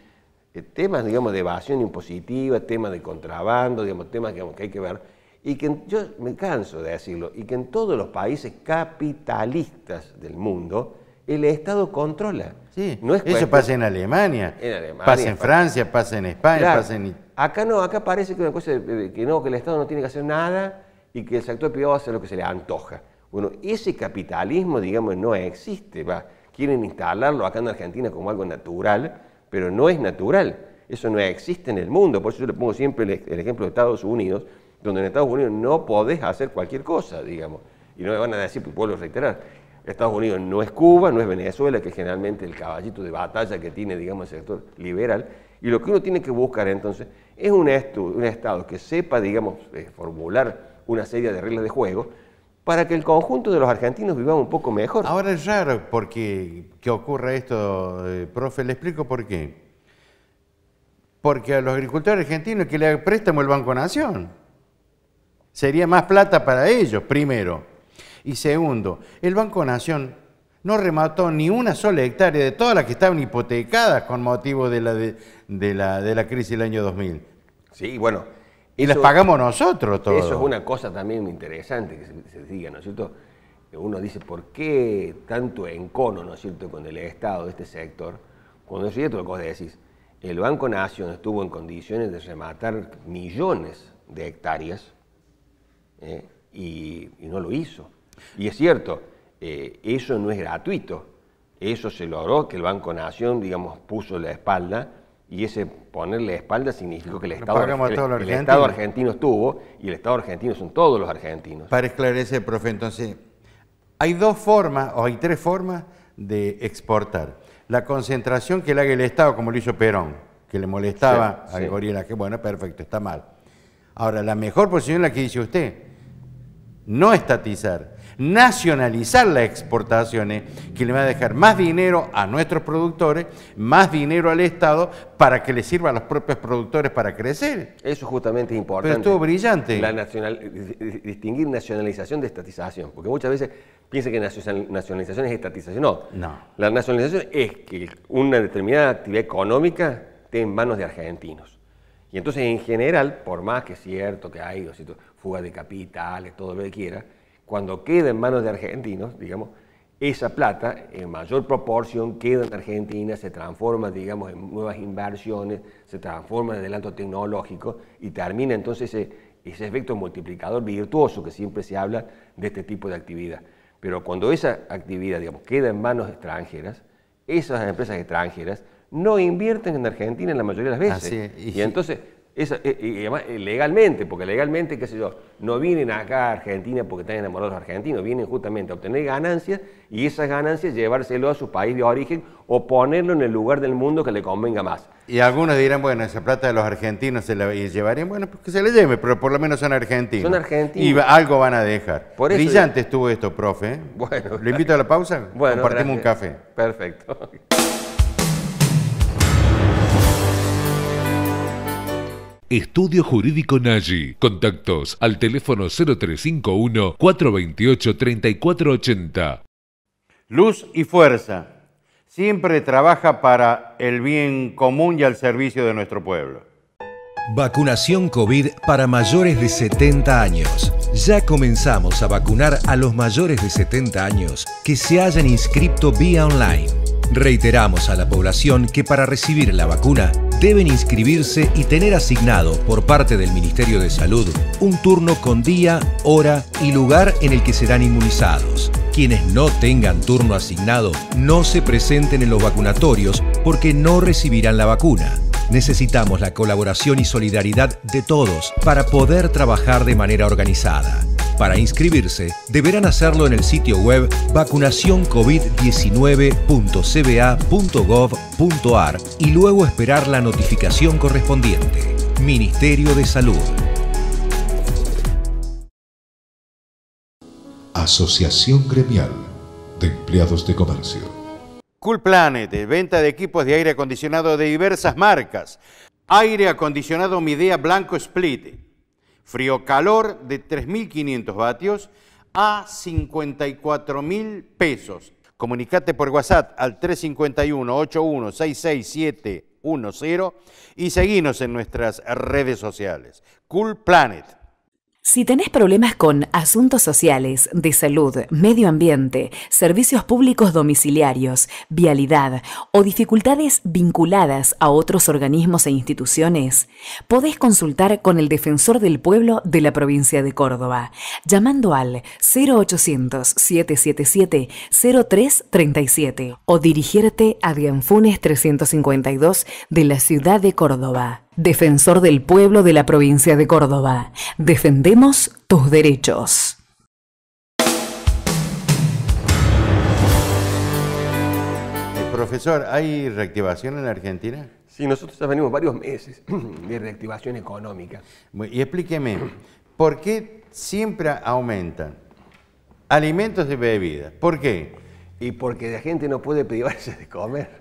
eh, temas, digamos, de evasión impositiva, temas de contrabando, digamos, temas que hay que ver y que yo me canso de decirlo, y que en todos los países capitalistas del mundo el Estado controla. Sí, eso pasa en Alemania, pasa en Francia, pasa en España, pasa en... Acá no, acá parece eh, eh, que no, que el Estado no tiene que hacer nada y que el sector privado hace lo que se le antoja. Bueno, ese capitalismo, digamos, no existe, va. Quieren instalarlo acá en Argentina como algo natural, pero no es natural. Eso no existe en el mundo. Por eso yo le pongo siempre el ejemplo de Estados Unidos, donde en Estados Unidos no podés hacer cualquier cosa, digamos. Y no me van a decir, pues vuelvo reiterar, Estados Unidos no es Cuba, no es Venezuela, que es generalmente el caballito de batalla que tiene, digamos, el sector liberal. Y lo que uno tiene que buscar entonces es un, un Estado que sepa, digamos, eh, formular una serie de reglas de juego para que el conjunto de los argentinos vivamos un poco mejor. Ahora es raro porque, que ocurra esto, eh, profe, le explico por qué. Porque a los agricultores argentinos que le prestamos el Banco Nación. Sería más plata para ellos, primero. Y segundo, el Banco Nación no remató ni una sola hectárea de todas las que estaban hipotecadas con motivo de la, de, la, crisis del año 2000. Sí, bueno. Y las pagamos nosotros todo. Eso es una cosa también interesante que se, diga, ¿no es cierto? Uno dice, ¿por qué tanto encono, ¿no es cierto?, con el Estado de este sector, cuando es cierto lo que decís, el Banco Nación estuvo en condiciones de rematar millones de hectáreas ¿eh? y, no lo hizo. Y es cierto, eh, eso no es gratuito, eso se logró que el Banco Nación, digamos, puso la espalda y ese poner la espalda significó que el, Estado, el, Estado, argentino estuvo y el Estado argentino son todos los argentinos. Para esclarecer, profe, entonces, hay dos formas o hay tres formas de exportar. La concentración que le haga el Estado, como lo hizo Perón, que le molestaba a que bueno, perfecto, está mal. Ahora, la mejor posición es la que dice usted, no estatizar, nacionalizar las exportaciones, que le va a dejar más dinero a nuestros productores, más dinero al Estado, para que le sirva a los propios productores para crecer. Eso justamente es importante. Pero estuvo brillante. La nacional, distinguir nacionalización de estatización, porque muchas veces piensan que nacionalización es estatización. no. La nacionalización es que una determinada actividad económica esté en manos de argentinos. Y entonces, en general, por más que es cierto que hay o fuga de capitales, todo lo que quiera, cuando queda en manos de argentinos, digamos, esa plata en mayor proporción queda en Argentina, se transforma, digamos, en nuevas inversiones, se transforma en adelanto tecnológico y termina entonces ese efecto multiplicador virtuoso que siempre se habla de este tipo de actividad. Pero cuando esa actividad, digamos, queda en manos extranjeras, esas empresas extranjeras no invierten en Argentina en la mayoría de las veces. Y entonces, legalmente, porque legalmente, qué sé yo, no vienen acá a Argentina porque están enamorados de argentinos, vienen justamente a obtener ganancias y esas ganancias llevárselo a su país de origen o ponerlo en el lugar del mundo que le convenga más. Y algunos dirán, bueno, esa plata de los argentinos se la llevarían, bueno, pues que se la lleve, pero por lo menos son argentinos. Son argentinos. Y algo van a dejar. Brillante estuvo esto, profe. ¿eh? Bueno. ¿Lo invito a la pausa? Bueno. Compartimos un café. Perfecto. Estudio Jurídico Nagy. Contactos al teléfono 0351-428-3480. Luz y fuerza. Siempre trabaja para el bien común y al servicio de nuestro pueblo. Vacunación COVID para mayores de 70 años. Ya comenzamos a vacunar a los mayores de 70 años que se hayan inscrito vía online. Reiteramos a la población que para recibir la vacuna deben inscribirse y tener asignado por parte del Ministerio de Salud un turno con día, hora y lugar en el que serán inmunizados. Quienes no tengan turno asignado no se presenten en los vacunatorios porque no recibirán la vacuna. Necesitamos la colaboración y solidaridad de todos para poder trabajar de manera organizada. Para inscribirse, deberán hacerlo en el sitio web vacunacioncovid19.cba.gov.ar y luego esperar la notificación correspondiente. Ministerio de Salud. Asociación Gremial de Empleados de Comercio. Cool Planet, venta de equipos de aire acondicionado de diversas marcas. Aire acondicionado Midea Blanco Split frío-calor de 3.500 vatios a 54.000 pesos. Comunicate por WhatsApp al 351-8166710 y seguinos en nuestras redes sociales. Cool Planet. Si tenés problemas con asuntos sociales, de salud, medio ambiente, servicios públicos domiciliarios, vialidad o dificultades vinculadas a otros organismos e instituciones, podés consultar con el Defensor del Pueblo de la provincia de Córdoba, llamando al 0800-777-0337 o dirigirte a Dianfunes 352 de la ciudad de Córdoba. Defensor del Pueblo de la provincia de Córdoba. Defendemos tus derechos. Eh, profesor, ¿hay reactivación en la Argentina? Sí, nosotros ya venimos varios meses de reactivación económica. Y explíqueme, ¿por qué siempre aumentan alimentos y bebidas? ¿Por qué? Y porque la gente no puede privarse de comer.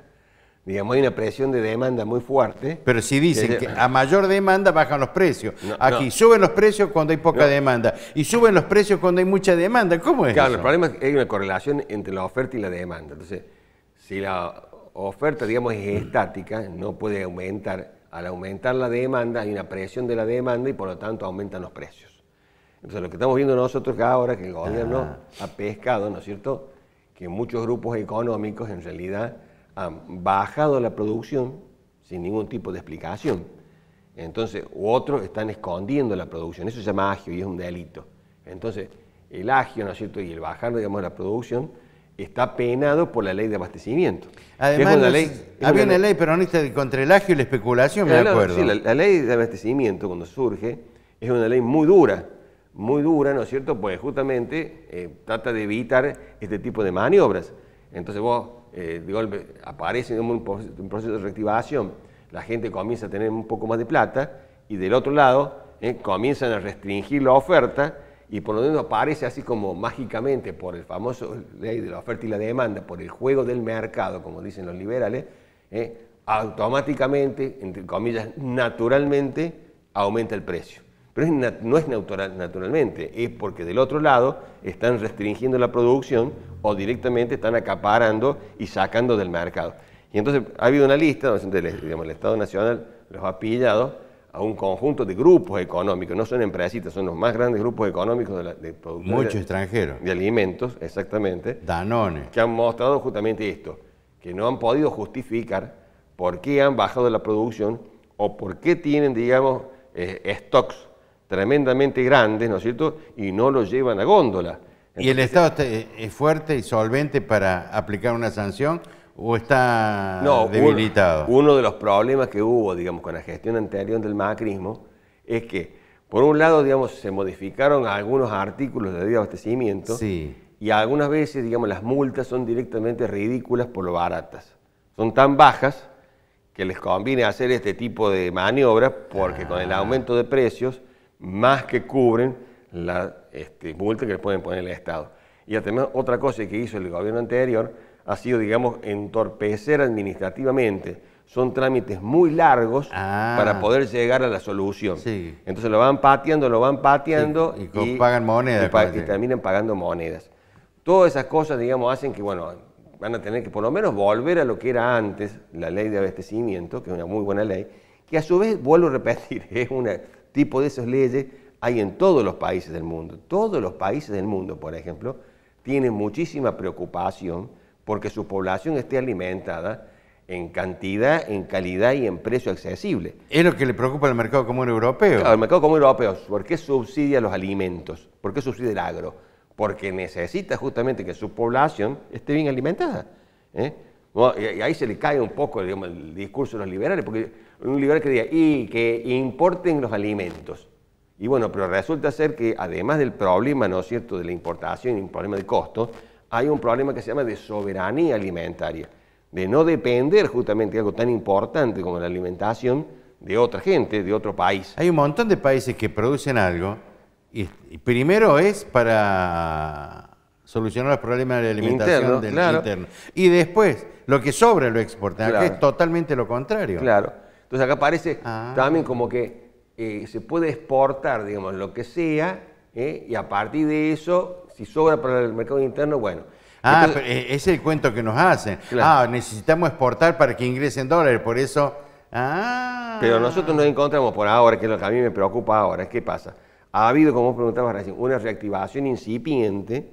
Digamos, hay una presión de demanda muy fuerte. Pero si dicen que a mayor demanda bajan los precios. Aquí suben los precios cuando hay poca demanda y suben los precios cuando hay mucha demanda. ¿Cómo es? Claro, el problema es que hay una correlación entre la oferta y la demanda. Entonces, si la oferta, digamos, es estática, no puede aumentar. Al aumentar la demanda hay una presión de la demanda y por lo tanto aumentan los precios. Entonces, lo que estamos viendo nosotros que ahora que el gobierno ah. ha pescado, ¿no es cierto?, que muchos grupos económicos en realidad han bajado la producción sin ningún tipo de explicación. Entonces, u otros están escondiendo la producción. Eso se llama agio y es un delito. Entonces, el agio, ¿no es cierto? Y el bajar, digamos, la producción está penado por la ley de abastecimiento. Además, una ley, había una, ley peronista contra el agio y la especulación, me la, acuerdo. la, ley de abastecimiento, cuando surge, es una ley muy dura, muy dura, ¿no es cierto? Pues justamente eh, trata de evitar este tipo de maniobras. Entonces vos eh, de aparece un, un proceso de reactivación, la gente comienza a tener un poco más de plata y del otro lado eh, comienzan a restringir la oferta y por lo menos aparece así como mágicamente por el famoso ley de la oferta y la demanda, por el juego del mercado, como dicen los liberales, eh, automáticamente, entre comillas, naturalmente aumenta el precio. Pero no es natural, naturalmente, es porque del otro lado están restringiendo la producción o directamente están acaparando y sacando del mercado. Y entonces ha habido una lista, donde el Estado Nacional los ha pillado a un conjunto de grupos económicos, no son empresitas, son los más grandes grupos económicos de, producción de extranjeros. De alimentos, exactamente. Danones. Que han mostrado justamente esto, que no han podido justificar por qué han bajado la producción o por qué tienen, digamos, eh, stocks tremendamente grandes, ¿no es cierto?, y no los llevan a góndola. ¿Y el Estado es fuerte y solvente para aplicar una sanción o está debilitado? Uno, uno de los problemas que hubo, digamos, con la gestión anterior del macrismo es que, por un lado, digamos, se modificaron algunos artículos de abastecimiento y algunas veces, digamos, las multas son directamente ridículas por lo baratas. Son tan bajas que les conviene hacer este tipo de maniobras porque con el ah. aumento de precios más que cubren la este, multa que le pueden poner el Estado. Y además otra cosa que hizo el gobierno anterior ha sido, digamos, entorpecer administrativamente. Son trámites muy largos ah. para poder llegar a la solución. Entonces lo van pateando, lo van pateando y, pagan monedas. Y, y terminan pagando monedas. Todas esas cosas, digamos, hacen que, bueno, van a tener que por lo menos volver a lo que era antes, la ley de abastecimiento, que es una muy buena ley, que a su vez, vuelvo a repetir, es una tipo de esas leyes hay en todos los países del mundo. Todos los países del mundo, por ejemplo, tienen muchísima preocupación porque su población esté alimentada en cantidad, en calidad y en precio accesible. Es lo que le preocupa al mercado común europeo. Claro, mercado común europeo, ¿por qué subsidia los alimentos? ¿Por qué subsidia el agro? Porque necesita justamente que su población esté bien alimentada. ¿eh? y ahí se le cae un poco el discurso de los liberales, porque un liberal que diga, y que importen los alimentos. Y bueno, pero resulta ser que además del problema, ¿no es cierto?, de la importación y un problema de costos, hay un problema que se llama de soberanía alimentaria, de no depender justamente de algo tan importante como la alimentación de otra gente, de otro país. Hay un montón de países que producen algo y, primero es para solucionar los problemas de la alimentación del interno. Y después, lo que sobra lo exportan, que es totalmente lo contrario. Claro. Entonces acá parece ah. también como que eh, se puede exportar, digamos, lo que sea, ¿eh? y a partir de eso, si sobra para el mercado interno, bueno. Ah, e-, es el cuento que nos hacen. Ah, necesitamos exportar para que ingresen dólares, por eso... Ah. Pero nosotros nos encontramos por ahora, que es lo que a mí me preocupa ahora, es ¿qué pasa? Ha habido, como preguntabas recién, una reactivación incipiente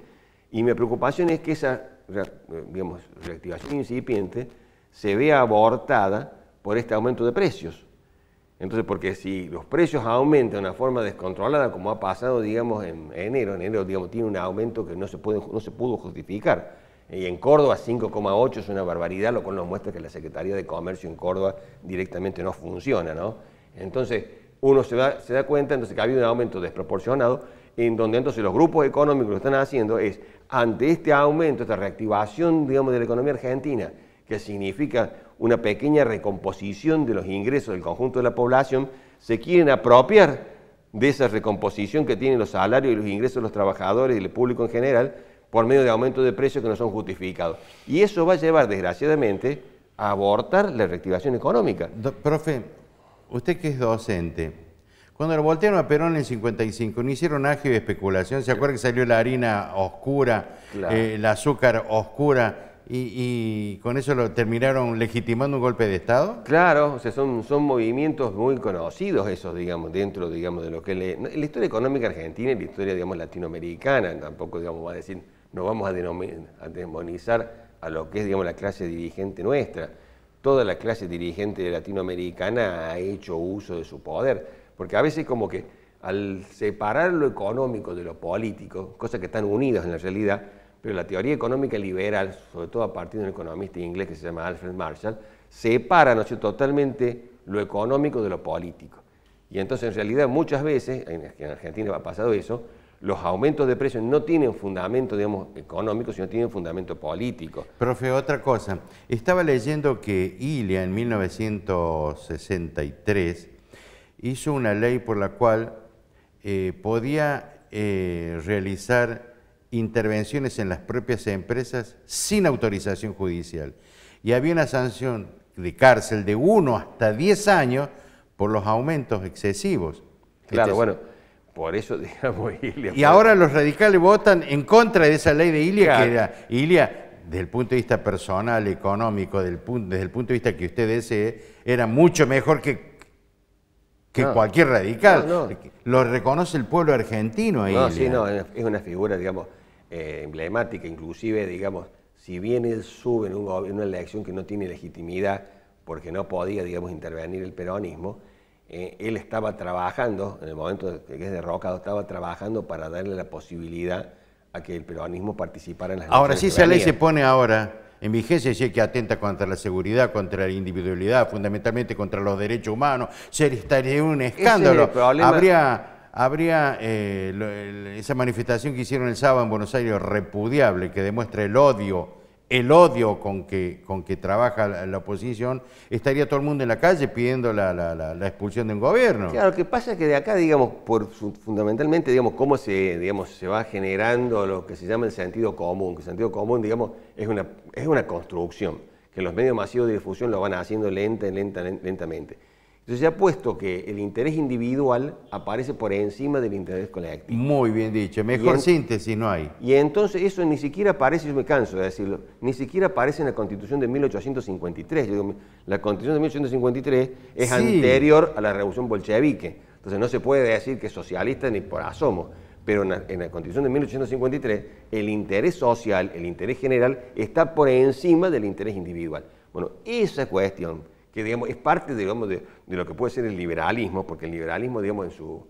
y mi preocupación es que esa eh, digamos, reactivación incipiente se vea abortada por este aumento de precios. Entonces, porque si los precios aumentan de una forma descontrolada, como ha pasado, digamos, en enero, en enero, digamos, tiene un aumento que no se, puede, no se pudo justificar. Y en Córdoba 5,8 es una barbaridad, lo cual nos muestra que la Secretaría de Comercio en Córdoba directamente no funciona, ¿no? Entonces, uno se da, se da cuenta entonces que ha habido un aumento desproporcionado, en donde entonces los grupos económicos lo están haciendo es, ante este aumento, esta reactivación, digamos, de la economía argentina, que significa una pequeña recomposición de los ingresos del conjunto de la población, se quieren apropiar de esa recomposición que tienen los salarios y los ingresos de los trabajadores y del público en general por medio de aumentos de precios que no son justificados. Y eso va a llevar, desgraciadamente, a abortar la reactivación económica. profe, usted que es docente, cuando lo voltearon a Perón en el 55, no hicieron ágil especulación, ¿se acuerda que salió la harina oscura, eh, el azúcar oscura? y, con eso lo terminaron legitimando un golpe de Estado? Claro, o sea, son, son movimientos muy conocidos esos, digamos, dentro digamos, de lo que es la, historia económica argentina y la historia, digamos, latinoamericana. Tampoco, digamos, va a decir, no vamos a, a, demonizar a lo que es, digamos, la clase dirigente nuestra. Toda la clase dirigente latinoamericana ha hecho uso de su poder, porque a veces como que al separar lo económico de lo político, cosas que están unidas en la realidad, pero la teoría económica liberal, sobre todo a partir de un economista inglés que se llama Alfred Marshall, separa ¿no totalmente lo económico de lo político. Y entonces en realidad muchas veces, en Argentina ha pasado eso, los aumentos de precios no tienen fundamento, digamos, económico, sino tienen fundamento político. Profe, otra cosa. Estaba leyendo que Ilia en 1963 hizo una ley por la cual eh, podía eh, realizar intervenciones en las propias empresas sin autorización judicial. Y había una sanción de cárcel de uno hasta diez años por los aumentos excesivos. Claro, este bueno. Por eso, digamos, Ilia. Y ahora los radicales votan en contra de esa ley de Ilia, que era Ilia, desde el punto de vista personal, económico, desde el punto de vista que usted desee, era mucho mejor que, que cualquier radical. Lo reconoce el pueblo argentino ahí. No, sí, no, es una figura, digamos, eh, emblemática, inclusive, digamos, si bien él sube en, una elección que no tiene legitimidad, porque no podía, digamos, intervenir el peronismo, eh, él estaba trabajando, en el momento que es derrocado, estaba trabajando para darle la posibilidad a que el peronismo participara en las Ahora, si esa ley se pone ahora en vigencia, si es que atenta contra la seguridad, contra la individualidad, fundamentalmente contra los derechos humanos, sería un escándalo. Habría habría eh, esa manifestación que hicieron el sábado en Buenos Aires repudiable, que demuestra el odio, el odio con que, con que trabaja la, oposición, estaría todo el mundo en la calle pidiendo la, expulsión de un gobierno. Claro, lo que pasa es que de acá, digamos, por, fundamentalmente, digamos, cómo se, se va generando lo que se llama el sentido común, que el sentido común, digamos, es una, es una construcción, que los medios masivos de difusión lo van haciendo lenta, lenta, lentamente entonces se ha puesto que el interés individual aparece por encima del interés colectivo. Muy bien dicho, mejor síntesis no hay. Y entonces eso ni siquiera aparece, yo me canso de decirlo, ni siquiera aparece en la Constitución de 1853. la Constitución de 1853 es anterior a la Revolución Bolchevique, entonces no se puede decir que es socialista ni por asomo. Pero en la, en la Constitución de 1853 el interés social, el interés general, está por encima del interés individual. Bueno, esa cuestión que es parte de, lo que puede ser el liberalismo, porque el liberalismo digamos,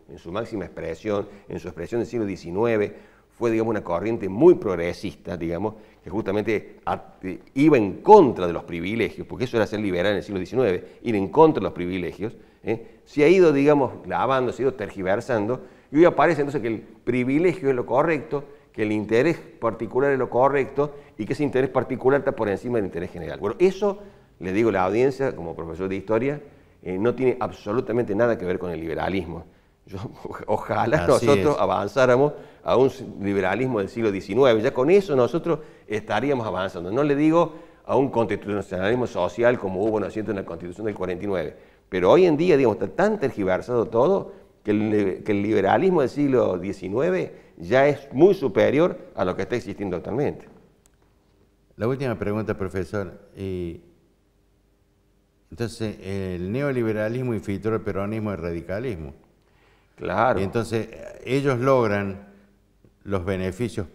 en, su, máxima expresión, en su expresión del siglo XIX, fue digamos, una corriente muy progresista, digamos, que justamente eh, iba en contra de los privilegios, porque eso era ser liberal en el siglo XIX, ir en contra de los privilegios, ¿eh? se ha ido, digamos, lavando, se ha ido tergiversando, y hoy aparece entonces que el privilegio es lo correcto, que el interés particular es lo correcto, y que ese interés particular está por encima del interés general. Bueno, eso le digo a la audiencia, como profesor de historia, eh, no tiene absolutamente nada que ver con el liberalismo. ojalá nosotros avanzáramos a un liberalismo del siglo XIX. Ya con eso nosotros estaríamos avanzando. No le digo a un constitucionalismo social como hubo, en la Constitución del 49. Pero hoy en día, digamos, está tan tergiversado todo que el, liberalismo del siglo XIX ya es muy superior a lo que está existiendo actualmente. La última pregunta, profesor. Eh, entonces, el neoliberalismo infiltró el peronismo y el radicalismo. Claro. Y entonces, ellos logran los beneficios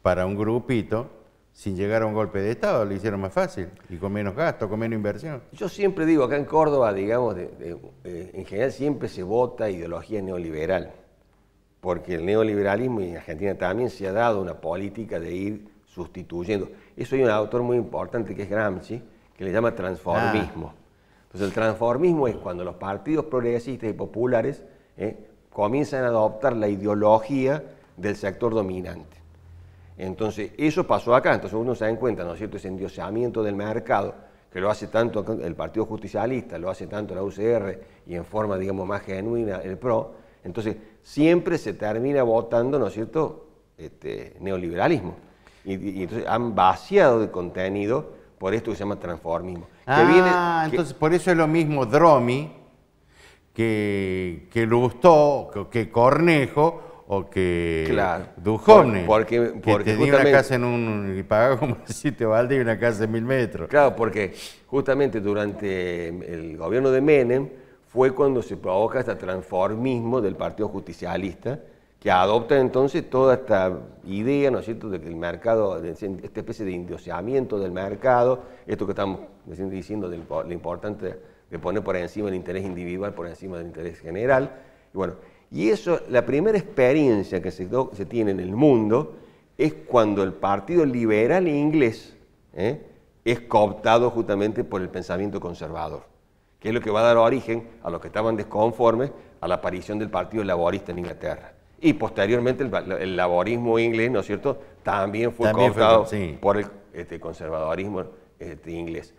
para un grupito sin llegar a un golpe de Estado, lo hicieron más fácil y con menos gasto, con menos inversión. Yo siempre digo, acá en Córdoba, digamos, en general siempre se vota ideología neoliberal, porque el neoliberalismo y en Argentina también se ha dado una política de ir sustituyendo. Eso hay un autor muy importante que es Gramsci, que le llama transformismo. Ah. Entonces pues el transformismo es cuando los partidos progresistas y populares eh, comienzan a adoptar la ideología del sector dominante. Entonces eso pasó acá, entonces uno se da cuenta, ¿no es cierto?, ese endiosamiento del mercado que lo hace tanto el Partido Justicialista, lo hace tanto la UCR y en forma, digamos, más genuina el PRO, entonces siempre se termina votando, ¿no es cierto?, este, neoliberalismo. Y, y entonces han vaciado de contenido por esto que se llama transformismo ah, entonces por eso es lo mismo Dromi que, que Lustó, que, Cornejo o que claro, porque, porque que una casa en un, y pagaba como siete balde y una casa en mil metros. Claro, porque justamente durante el gobierno de Menem fue cuando se provoca este transformismo del Partido Justicialista, que adoptan entonces toda esta idea, ¿no es cierto?, de que el mercado, esta especie de indoseamiento del mercado, esto que estamos diciendo de lo importante de poner por encima el interés individual, por encima del interés general, y bueno, y eso, la primera experiencia que se, tiene en el mundo es cuando el Partido Liberal Inglés ¿eh? es cooptado justamente por el pensamiento conservador, que es lo que va a dar origen a los que estaban desconformes a la aparición del Partido Laborista en Inglaterra. Y posteriormente el, laborismo inglés, ¿no es cierto?, también fue comprado por el este, conservadorismo este, inglés.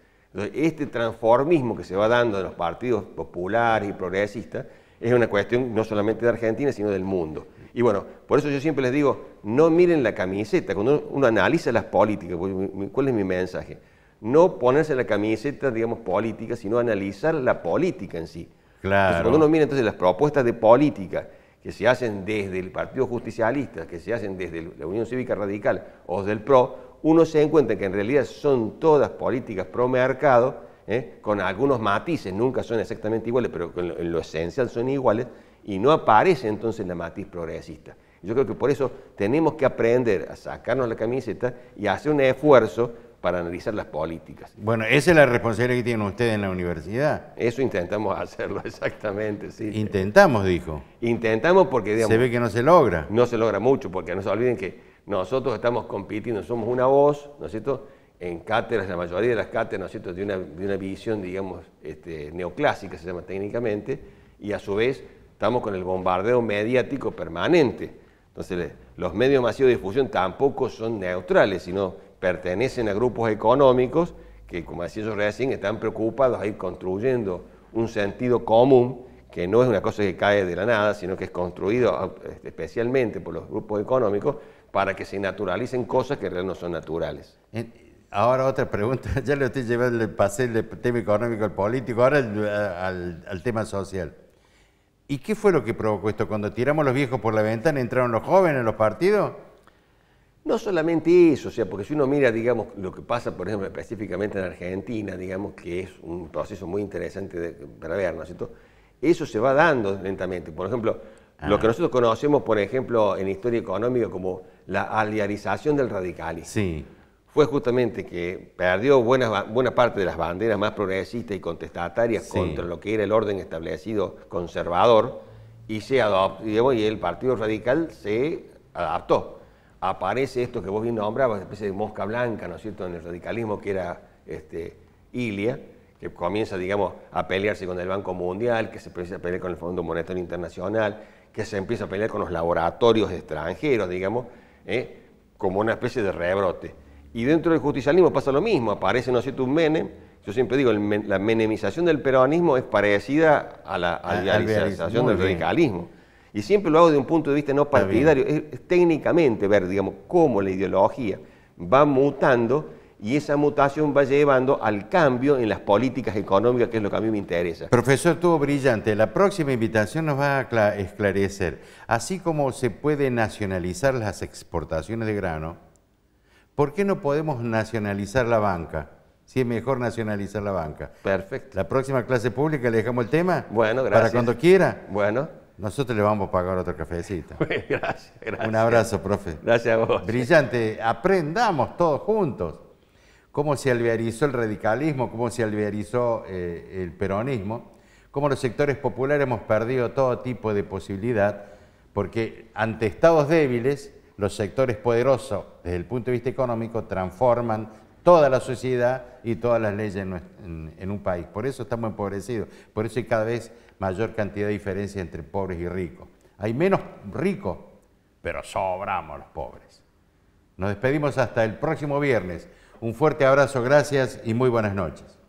este transformismo que se va dando en los partidos populares y progresistas es una cuestión no solamente de Argentina, sino del mundo. Y bueno, por eso yo siempre les digo, no miren la camiseta, cuando uno, analiza las políticas, pues, ¿cuál es mi mensaje? No ponerse la camiseta, digamos, política, sino analizar la política en sí. Claro. Entonces, cuando uno mira entonces las propuestas de política, que se hacen desde el Partido Justicialista, que se hacen desde la Unión Cívica Radical o del PRO, uno se encuentra que en realidad son todas políticas pro mercado, ¿eh? con algunos matices, nunca son exactamente iguales, pero en lo esencial son iguales, y no aparece entonces la matiz progresista. Yo creo que por eso tenemos que aprender a sacarnos la camiseta y hacer un esfuerzo para analizar las políticas. Bueno, esa es la responsabilidad que tienen ustedes en la universidad. Eso intentamos hacerlo, exactamente, sí. Intentamos, dijo. Intentamos porque, digamos... Se ve que no se logra. No se logra mucho, porque no se olviden que nosotros estamos compitiendo, somos una voz, ¿no es cierto?, en cátedras, la mayoría de las cátedras, ¿no es cierto?, de una, de visión, digamos, este, neoclásica, se llama técnicamente, y a su vez estamos con el bombardeo mediático permanente. Entonces, los medios masivos de difusión tampoco son neutrales, sino pertenecen a grupos económicos que, como decía yo recién, están preocupados a ir construyendo un sentido común que no es una cosa que cae de la nada, sino que es construido este, especialmente por los grupos económicos para que se naturalicen cosas que realmente no son naturales. Ahora otra pregunta, ya le estoy llevando, le pasé del tema económico al político, ahora al, al tema social. ¿Y qué fue lo que provocó esto? Cuando tiramos los viejos por la ventana, entraron los jóvenes en los partidos. No solamente eso, o sea, porque si uno mira, digamos, lo que pasa, por ejemplo, específicamente en Argentina, digamos, que es un proceso muy interesante de, para ver, ¿no Eso se va dando lentamente. Por ejemplo, lo ah. que nosotros conocemos, por ejemplo, en historia económica como la aliarización del radicalismo. Fue justamente que perdió buena, buena parte de las banderas más progresistas y contestatarias contra lo que era el orden establecido conservador y, se adoptó, y el Partido Radical se adaptó aparece esto que vos bien nombrabas, una especie de mosca blanca, ¿no es cierto?, en el radicalismo que era este, Ilia, que comienza, digamos, a pelearse con el Banco Mundial, que se empieza a pelear con el Fondo Monetario Internacional, que se empieza a pelear con los laboratorios extranjeros, digamos, ¿eh? como una especie de rebrote. Y dentro del justicialismo pasa lo mismo, aparece, ¿no es cierto?, un Menem, yo siempre digo, la menemización del peronismo es parecida a la, a ah, del radicalismo. Y siempre lo hago de un punto de vista no partidario, técnicamente ver, digamos, cómo la ideología va mutando y esa mutación va llevando al cambio en las políticas económicas, que es lo que a mí me interesa. Profesor, estuvo brillante. La próxima invitación nos va a esclarecer. Así como se puede nacionalizar las exportaciones de grano, ¿por qué no podemos nacionalizar la banca? Si es mejor nacionalizar la banca. Perfecto. La próxima clase pública le dejamos el tema. Bueno, gracias. Para cuando quiera. Bueno. Nosotros le vamos a pagar otro cafecito. gracias, gracias. Un abrazo, profe. Gracias a vos. Brillante. Aprendamos todos juntos cómo se alvearizó el radicalismo, cómo se alvearizó eh, el peronismo, cómo los sectores populares hemos perdido todo tipo de posibilidad, porque ante estados débiles, los sectores poderosos, desde el punto de vista económico, transforman toda la sociedad y todas las leyes en, en un país. Por eso estamos empobrecidos, por eso hay cada vez mayor cantidad de diferencia entre pobres y ricos. Hay menos ricos, pero sobramos los pobres. Nos despedimos hasta el próximo viernes. Un fuerte abrazo, gracias y muy buenas noches.